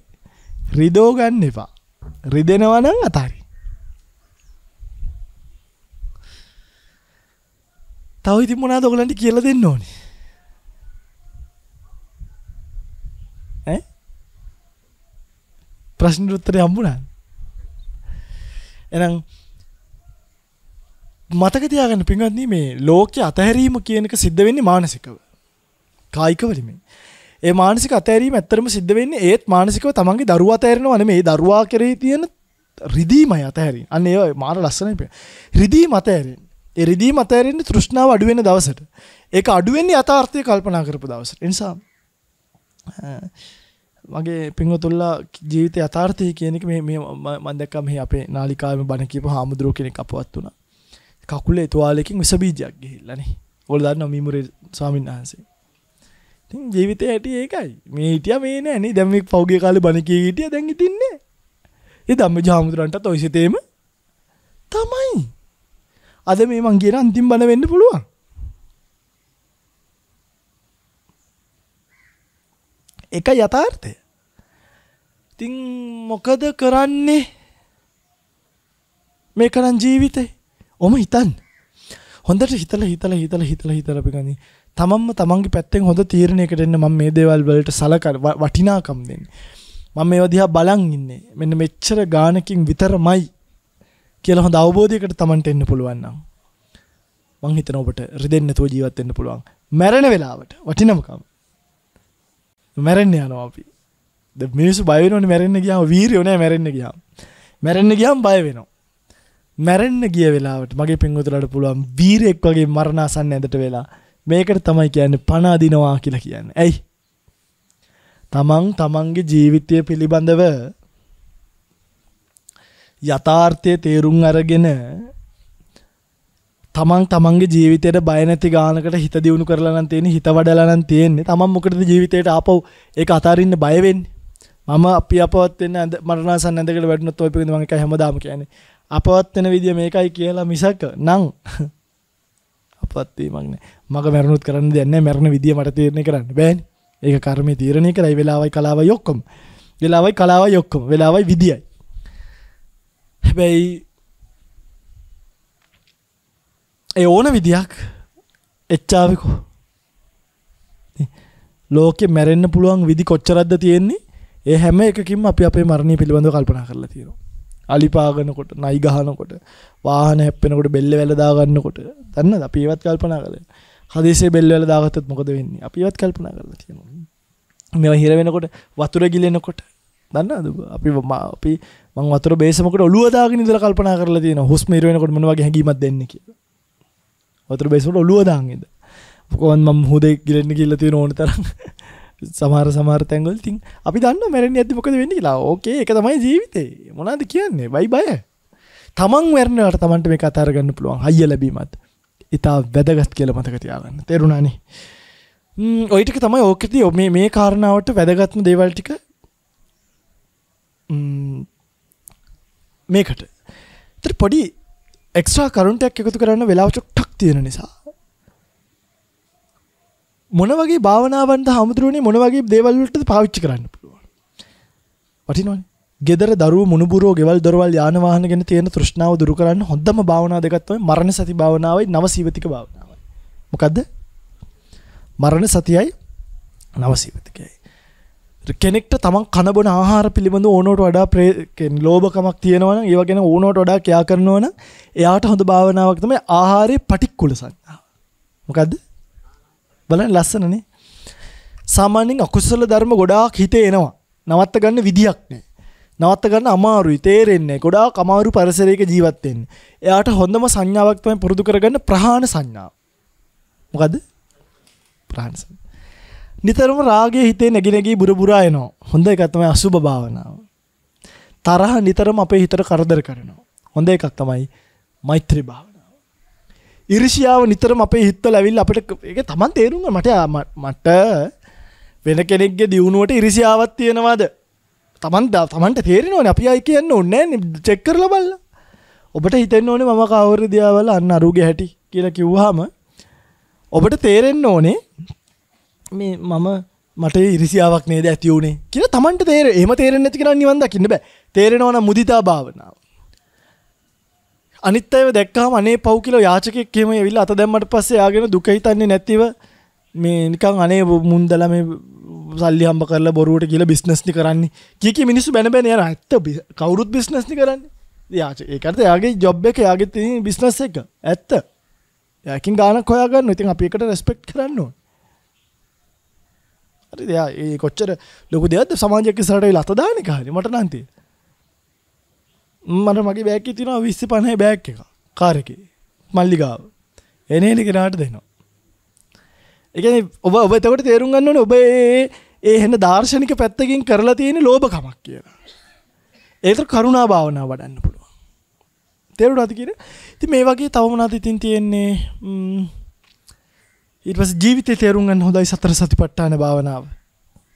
රිදෝ ගන්න එපා රිදෙනවා නම් අතාරි තව ඉතින් මොනවද ඔයගලන්ට කියලා දෙන්න ඕනේ ඈ ප්‍රශ්න උත්තරේ හම්බුණා එහෙනම් මතක තියාගන්න පින්වත්නි මේ ලෝකයේ අතහැරීම කියන එක සිද්ධ වෙන්නේ මානසිකව කායික වලිමින්. ඒ මානසික අතෑරීම ඇත්තරම සිද්ධ වෙන්නේ ඒත් මානසිකව තමන්ගේ දරුවා අතෑරෙනවා නෙමෙයි දරුවා කෙරෙහි තියෙන රිදීමයි අතහැරීම. අන්න ඒ මාන ලස්සනයි. රිදීම අතහැරීම. ඒ රිදීම අතහැරෙන්නේ තෘෂ්ණාව අඩු වෙන දවසට. ඒක අඩු වෙන්නේ යථාර්ථය කල්පනා කරපු දවසට. ඒ නිසා මගේ පින්වතුල්ලා ජීවිත යථාර්ථය කියන එක මේ මේ මම දැක්කා මෙහි අපේ නාලිකාවේ බණ කියපු හාමුදුරුවෝ කෙනෙක් අපවත් වුණා. කකුලේ තුවාලයකින් විස බීජයක් ගිහිල්ලානේ. ඔයාලා දන්නවා මීමුරේ ස්වාමීන් වහන්සේ. ඉතින් ජීවිතේ හැටි ඒකයි. මේ හිටියා මේ නෑ නේ. දැන් මේ පෞගේ කාලේ බණ කී හිටියා දැන් ඉතින්නේ. ඒ ධම්මජාමුදුරන්ටත් ওই සිතේම තමයි. අද මේ මං කියන අන්තිම බණ වෙන්න පුළුවන්. එක යථාර්ථය. ඉතින් මොකද කරන්නේ? මේ කරන් ජීවිතේ. ඔම හිතන්න. හොඳට හිතලා හිතලා හිතලා හිතලා හිතලා අපි ගන්නේ තමන්ම තමන්ගේ පැත්තෙන් හොඳ තීරණයකට එන්න මම මේ දේවල් වලට සලකර වටිනාකම් දෙන්නේ. මම මේවා දිහා බලන් ඉන්නේ. මෙන්න මෙච්චර ගානකින් විතරමයි කියලා හොඳ අවබෝධයකට තමන්ට එන්න පුළුවන් නම් මං හිතන ඔබට රිදෙන්න නැතුව ජීවත් වෙන්න පුළුවන්. මැරෙන වෙලාවට වටිනමකම. මැරෙන්න යනවා අපි. ද මිනිස්සු බය වෙනවනේ මැරෙන්න ගියාම වීරියෝ නෑ මැරෙන්න ගියාම. මැරෙන්න ගියාම බය වෙනවා. මැරෙන්න ගිය වෙලාවට මගේ පින්වතුලට පුළුවන් වීරයෙක් වගේ මරණාසන්න ඇඳට වෙලා මේකට තමයි කියන්නේ පනාදිනවා කියලා කියන්නේ. ඇයි? තමන් තමන්ගේ ජීවිතය පිළිබඳව යථාර්ථය තේරුම් අරගෙන තමන් තමන්ගේ ජීවිතයට බය නැති ගානකට හිත දියුණු කරලා නම් තියෙන්නේ හිත වඩලා නම් තියෙන්නේ තමන් මොකටද ජීවිතයට ආපහු ඒක අතාරින්න බය වෙන්නේ මම අපි අපවත් වෙන්න මරණාසන්න ඇඳකට වැටුණොත් ඔය පිළිඳ මම එක හැමදාම කියන්නේ අපවත් වෙන විදිය මේකයි කියලා මිසක නම් යටපත්වීමක් නෑ මග මැරණුත් කරන්න දෙන්න මැරණ විදිිය මට තීරණය කරන්න බෑන් ඒ කර්මය තීරණය කරයි වෙලාවයි කලාව යොක්කොම වෙලාවයි කලාව යොක්කොම වෙලාවයි විදියි හැබැයි ඒ ඕන විදියක් එච්චාවකෝ ලෝකෙ මැරෙන්න්න පුළුවන් විදි කොච්චරද්ද තියෙන්නේ ඒ හැම එකකින් අපි අපේ මරණය පිළිබඳ කල්පනා කරලා තියෙනවා අලිපාගනකොට නයිගහනකොට වාහන හැපෙනකොට බෙල්ල වැලදාගන්නකොට දන්න අප ඒවත් කල්පනා කළ හදසේ බෙල්වල දාගතත් මොකද වෙන්නේ අපිවත් කල්පනා කරලා තියෙනවා මෙ හිර වෙනකොට වතුර ගිලෙනකොට දන්න අපි අපි මං වතුර බේසමකට ඔලුවදාගෙන දර කල්පනා කරලා තියෙන හුස්ම ඉරුවෙනකොට මොනවගේ හැකිීමත් දෙන්න කියලා වතුර බේසට ඔලුවදාගෙද කොන් මම් හුදෙක් ගිලෙන්න කියල්ල තියෙන ඕන තරම් සමහර සමාර්තයන්ගොල් තින් අපි දන්න මැරෙන් ඇති මොකද වෙන්න කියලා ඕකේ එක තමයි ජීවිතේ මොනාද කියන්නේ බයි බය තමන් වැරණවට තමන්ට මේ අතාරගන්න පුළුවන් හයිය ලැබීමත් ඉතා වැදගත් කියල මතකතියාගන්න තෙරුණනි ඔයිටක තමයි ඕකෙති ඔ මේ කාරණාවට වැදගත්ම දේවල්ටික මේකට ත පොඩි එක්්‍රා කරුන්ටයක් එකතු කරන්න වෙලාවට ටක් තියෙන නිසා මොන වගේ භාවනාවන්ට හමුදුරුවනේ මොන වගේ දේවල්වලට පාවිච්චි කරන්න පුළුවන්. වටිනවනේ. ගෙදර දරුවෝ මුණුබුරෝ ගෙවල් දොරවල් යාන වාහන ගැන තියෙන තෘෂ්ණාව දුරු කරන්න හොඳම භාවනා දෙකක් තමයි මරණ සති භාවනාවයි නවසීවතික භාවනාවයි. මොකද්ද? මරණ සතියයි නවසීවතිකයි. කෙනෙක්ට තමන් කනබොන ආහාර පිළිබඳ ඕනෝට වඩා ලෝභකමක් තියෙනවනම් ඒව ගැන ඕනෝට වඩා කියා කරනවනම් එයාට හොඳ භාවනාවක් තමයි ආහාරයේ පටික්කුල සංඥාව. මොකද්ද? බලන්න ලස්සනනේ. සාමාන්‍යයෙන් අකුසල ධර්ම ගොඩාක් හිතේ එනවා. නවත්ත ගන්න විදියක් නෑ. නවත්ත ගන්න අමාරුයි තේරෙන්නේ. ගොඩාක් අමාරු පරිසරයක ජීවත් වෙන්න. එයාට හොඳම සංඥාවක් තමයි පුරුදු කරගන්න ප්‍රහාණ සංඥාව. මොකද? ප්‍රහාණ සංඥා. නිතරම රාගය හිතේ නැగి නැగి බුරබුරා එනවා. හොඳ එකක් තමයි අසුබ භාවනාව. තරහ නිතරම අපේ හිතට කරදර කරනවා. හොඳ එකක් තමයි මෛත්‍රී භාවනාව. ඉරිසියාව නිතරම අපේ හිත්ත ලැවිල් අපට එක තමන් තේරුම මට මට වෙන කෙනෙක්ගේ දියුණුවට ඉරිසියාවත් තියෙනවාද තමන්ද තමන්ට තේරෙනවන අපි අයි කියන්න ඔන්නෑ චෙක්කර ලබල්ල ඔබට හිතෙන් ඕනේ මම කවුරදියාවල අන්න අරුගේ හැටි කියලා කිව්වාම ඔබට තේරෙන්න ඕනේ මේ මම මට ඉරිසිාවක් නේද ඇතිවුණේ කියෙන තමන්ට තේර එම තේරෙන් ඇති කරන්න නිවන්ද කින්න බෑ තේරෙනවන මුදිතා භාවනාව අනිත් අයව දැක්කහම අනේ පව් කියලා යාචකෙක් එහෙම ඇවිල්ලා අත දැම්මට පස්සේ යාගෙන දුක හිතන්නේ නැතිව මේ නිකන් අනේ මුන්දලා මේ සල්ලි හම්බ කරලා බොරුවට කියලා බිස්නස්නි කරන්නේ කියක මිනිස්සු බැන බැන යන ඇත්ත කවුරුත් බිස්නස්නි කරන්නේ යාච ඒකට යාගේ ජොබ් එක යාගේ තියෙන බිස්නස් එක ඇත්ත යකින් ගානක් හොයාගන්න ඉතින් අපි එකට රෙස්පෙක්ට් කරන්න ඕන හරි එයා ඒ කොච්චර ලොකු දෙයක්ද සමාජයක් ඉස්සරට ලත දාන එක හරි මට නම් තියෙන්නේ මට මගේ බෑක තිනවා විස්ස පණහ බෑක් එක කාරක මල්ලිකාව එනේලි කෙනාට දෙනවා. එක ඔබ ඔබ තකට තේරුම් ගන්නන ඔබ ඒහෙන දර්ශනික පැත්තකින් කරලා තියෙන ලෝභකමක් කියලා. ඒතර කරුණා භාවනා වඩන්න පුළුව. තේරුට අති කියෙන ති මේ වගේ තවමනාති ඉතින් තියෙන්නේ ඉටස ජීවිත තේරුම්ගන් හොදයි සතර සති පට්ටාන භාවනාව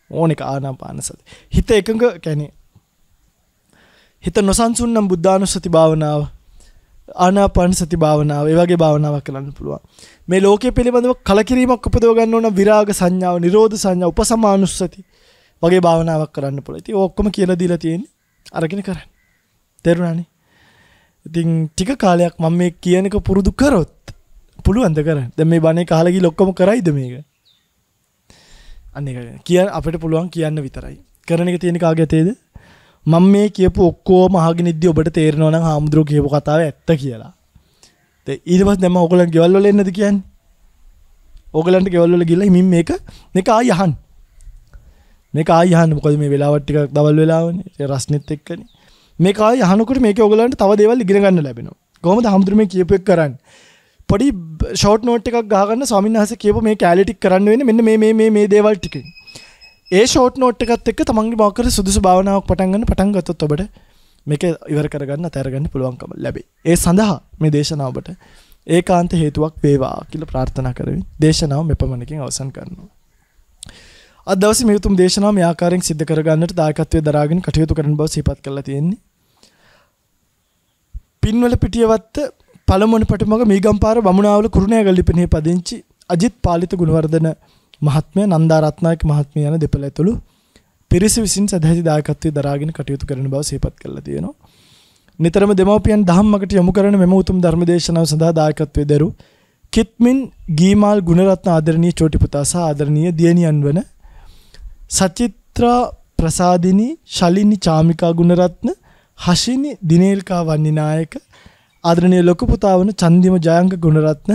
ඕනෙක ආනම් පාන සති හිත එකඟ කැනේ හිත නොසන්සුන්නම් බුද්ධානුස්සති භාවනාව ආනාපාන සති භාවනාව ඒ වගේ භාවනාවක් කරන්න පුළුවන්. මේ ලෝකයේ පිළිබඳව කලකිරීමක් උපදව ගන්න ඕන විරාග සංඥාව, නිරෝධ සංඥා, උපසමානුස්සති වගේ භාවනාවක් කරන්න පුළුවන්. ඉතින් ඔක්කොම කියලා දීලා තියෙන්නේ අරගෙන කරන්න. තේරුණානේ? ඉතින් ටික කාලයක් මම මේ කියන එක පුරුදු කරොත් පුළුවන් ද කරන්න. දැන් මේ බණේ කහලා ගිහලා ඔක්කොම කරයිද මේක? අන්න ඒක. කියන්න අපිට පුළුවන් කියන්න විතරයි. කරන එක තියෙන කාගේ තේද? මම මේ කියපු ඔක්කෝම හගිනිද්දි ඔබට තේරෙනවන හාමුදුරුව කියපු කතාව ඇත්ත කියලා ඊටපස් දැම ඔගලන් ගෙවල්ල එන්නද කියන් ඕගලන්ට ගෙවල්ල ගිල්ල මින් මේක එක ආයහන් මේක ආයහන් මොකද මේ වෙලාවට්ටිකක් දවල් වෙලාවන රස්නෙත් එක්කන මේක යහනකට මේක ඔගලන්ට තව දෙවල් ඉගෙනගන්න ලැබෙන කොම හමුදුරම කියපෙක් කරන්න පොඩි ෂෝට් නෝට් එකක් ගහන්න ස්වාමින්හස කියප මේ කෑලිටික් කරන්න වෙන මෙන්න මේ මේ දේවල් ටිකින් ඒ ෂෝට් නෝට්ටකත් එක් තමන්ගේ මක්කර සුදුසු භාවනාවක් පටන්ගන්න පටන්ගත්තොත් ඔබට මේක ඉවර කරගන්න තැරගන්න පුළුවන්කම ලැබේ ඒ සඳහා මේ දේශනාවට ඒ කාන්ත හේතුවක් වේවා කියල ප්‍රාර්ථනා කරමින් දේශනාව මෙ පමණකින් අවසන් කරනවා. අදවස මියුතුම් දේශනාව යාකාරෙන් සිද්ධ කරගන්නට දායකත්වය දරාගෙන කටයුතු කරන බව සිහිපත් කරලා තියෙන්නේ. පින්වල පිටියවත්ත පළමුවන පටමග මීගම්පාර බමුණාවල කුරුණෑගල්ලිපිනේ පදිංචි අජිත් පාලිත ගුණවර්ධන මහත්මය නන්දාරත්නායක මහත්මිය යන දෙපළ ඇතුළු පිරිස විසින් සැහැති දායකත්වය දරාගෙන කටයුතු කරන බව සේපත් කරලා තියෙනවා. නිතරම දෙමව්පියන් ධම්මකට යොමු කරන මෙම උතුම් ධර්ම දේශනාව සඳහා දායකත්වයේ දරු කිත්මින් ගීමාල් ගුණරත්න ආදරණීය චෝටි පුතා සහ ආදරණීය දියණියන් වන සචිත්‍රා ප්‍රසාදිනී ශලිනී චාමිකා ගුණරත්න හෂිනි දිනේල්කා වන්නිනායක ආදරණීය ලොකු පුතා වන චන්දිම ජයංක ගුණරත්න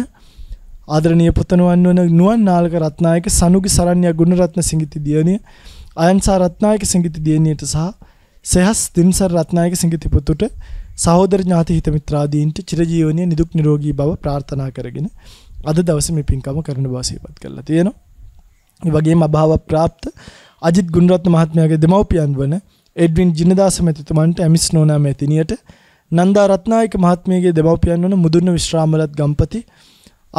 ආදරණීය පුතණුවන් වන නුවන් නාලක රත්නායක සනුගේ සරණ්‍ය ගුණරත්න සිඟිති දියණිය අයන්සා රත්නායක සිඟිති දියණියට සහ සෙහස් දින්සර් රත්නායක සිඟිති පුතුට සහෝදර ඥාති හිත මිත්‍රාදීන්ට චිරජීවනයේ නිදුක් නිරෝගී බව ප්‍රාර්ථනා කරගෙන අද දවසේ මේ පින්කම කරන බව සිහිපත් කරලා තියෙනවා. ඒ වගේම අභාව પ્રાપ્ત අජිත් ගුණරත්න මහත්මයාගේ දෙමව්පියන් වන එඩ්වින් ජිනදාස මැතිතුමන්ට ඇමිස් නෝනා මැතිනියට නන්දා රත්නායක මහත්මියගේ දෙමව්පියන් වන මුදුන්න විශ්‍රාමලත් ගම්පති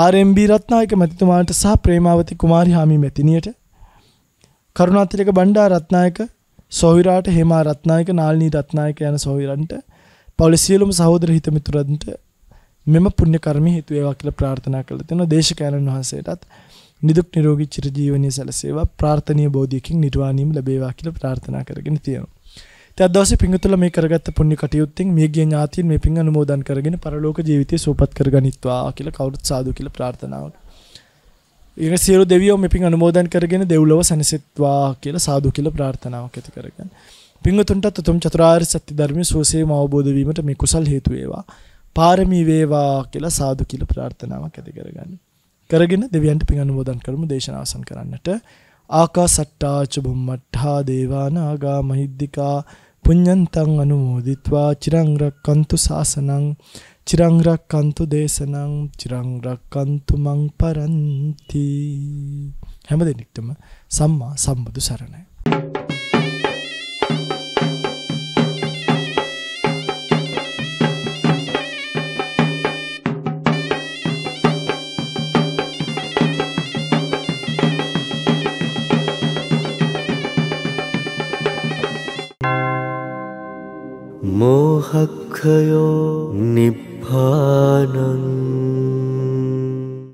ආරම්B රත්නායක මැතිතුමාට සහ ප්‍රේමාවති කුමාරි හාමි මැතිනියට කරුණාතිලක බණ්ඩා රත්නායක සොහිරාට හේමා රත්නායක නාලිනී රත්නායක යන සොහිරන්ට පවුලේ සියලුම සහෝදර හිතමිතුරන්ට මෙම පුණ්‍ය කර්මය හේතු වේවා කියලා ප්‍රාර්ථනා කරලා තියෙනවා දේශකයන්න් වහන්සේටත් නිදුක් නිරෝගී චිරජීවනයේ සැලසේවා ප්‍රාර්ථනීය බෝධියකින් නිර්වාණයම ලැබේවා කියලා ප්‍රාර්ථනා කරගෙන තියෙනවා තදවස පිඟතුල මේ කරගත්ත පුණ්‍ය කටයුත්තෙන් මියගිය ඥාතීන් මේ පින් අනුමෝදන් කරගෙන පරලෝක ජීවිතය සුවපත් කරගනිත්වා කියලා කවුරුත් සාදු කියලා ප්‍රාර්ථනාවක්. ඊට සියලු දෙවියෝ මේ පින් අනුමෝදන් කරගෙන දෙව්ලොව සැනසෙත්වා කියලා සාදු කියලා ප්‍රාර්ථනාවක් ඇති කරගන්න. පිංගතුන්ටත් උතුම් චතුරාර්ය සත්‍ය ධර්මයේ සුවසේම අවබෝධ වීමට මේ කුසල් හේතු වේවා. පාරමී වේවා කියලා සාදු කියලා ප්‍රාර්ථනාවක් ඇති කරගන්න. කරගෙන දෙවියන්ට පින් අනුමෝදන් කරමු දේශනාසන් කරන්නට. ආකාසට්ටා ච බුම්මට්ටා දේවා නාග මහිද්దికා පුඤ්ඤන්තං අනුමෝදිත්වා චිරං රක්칸තු සාසනං චිරං රක්칸තු දේශනං චිරං රක්칸තු මං පරන්ති හැම දිනෙකටම සම්මා සම්බුදු සරණයි मोहकयो निपानम्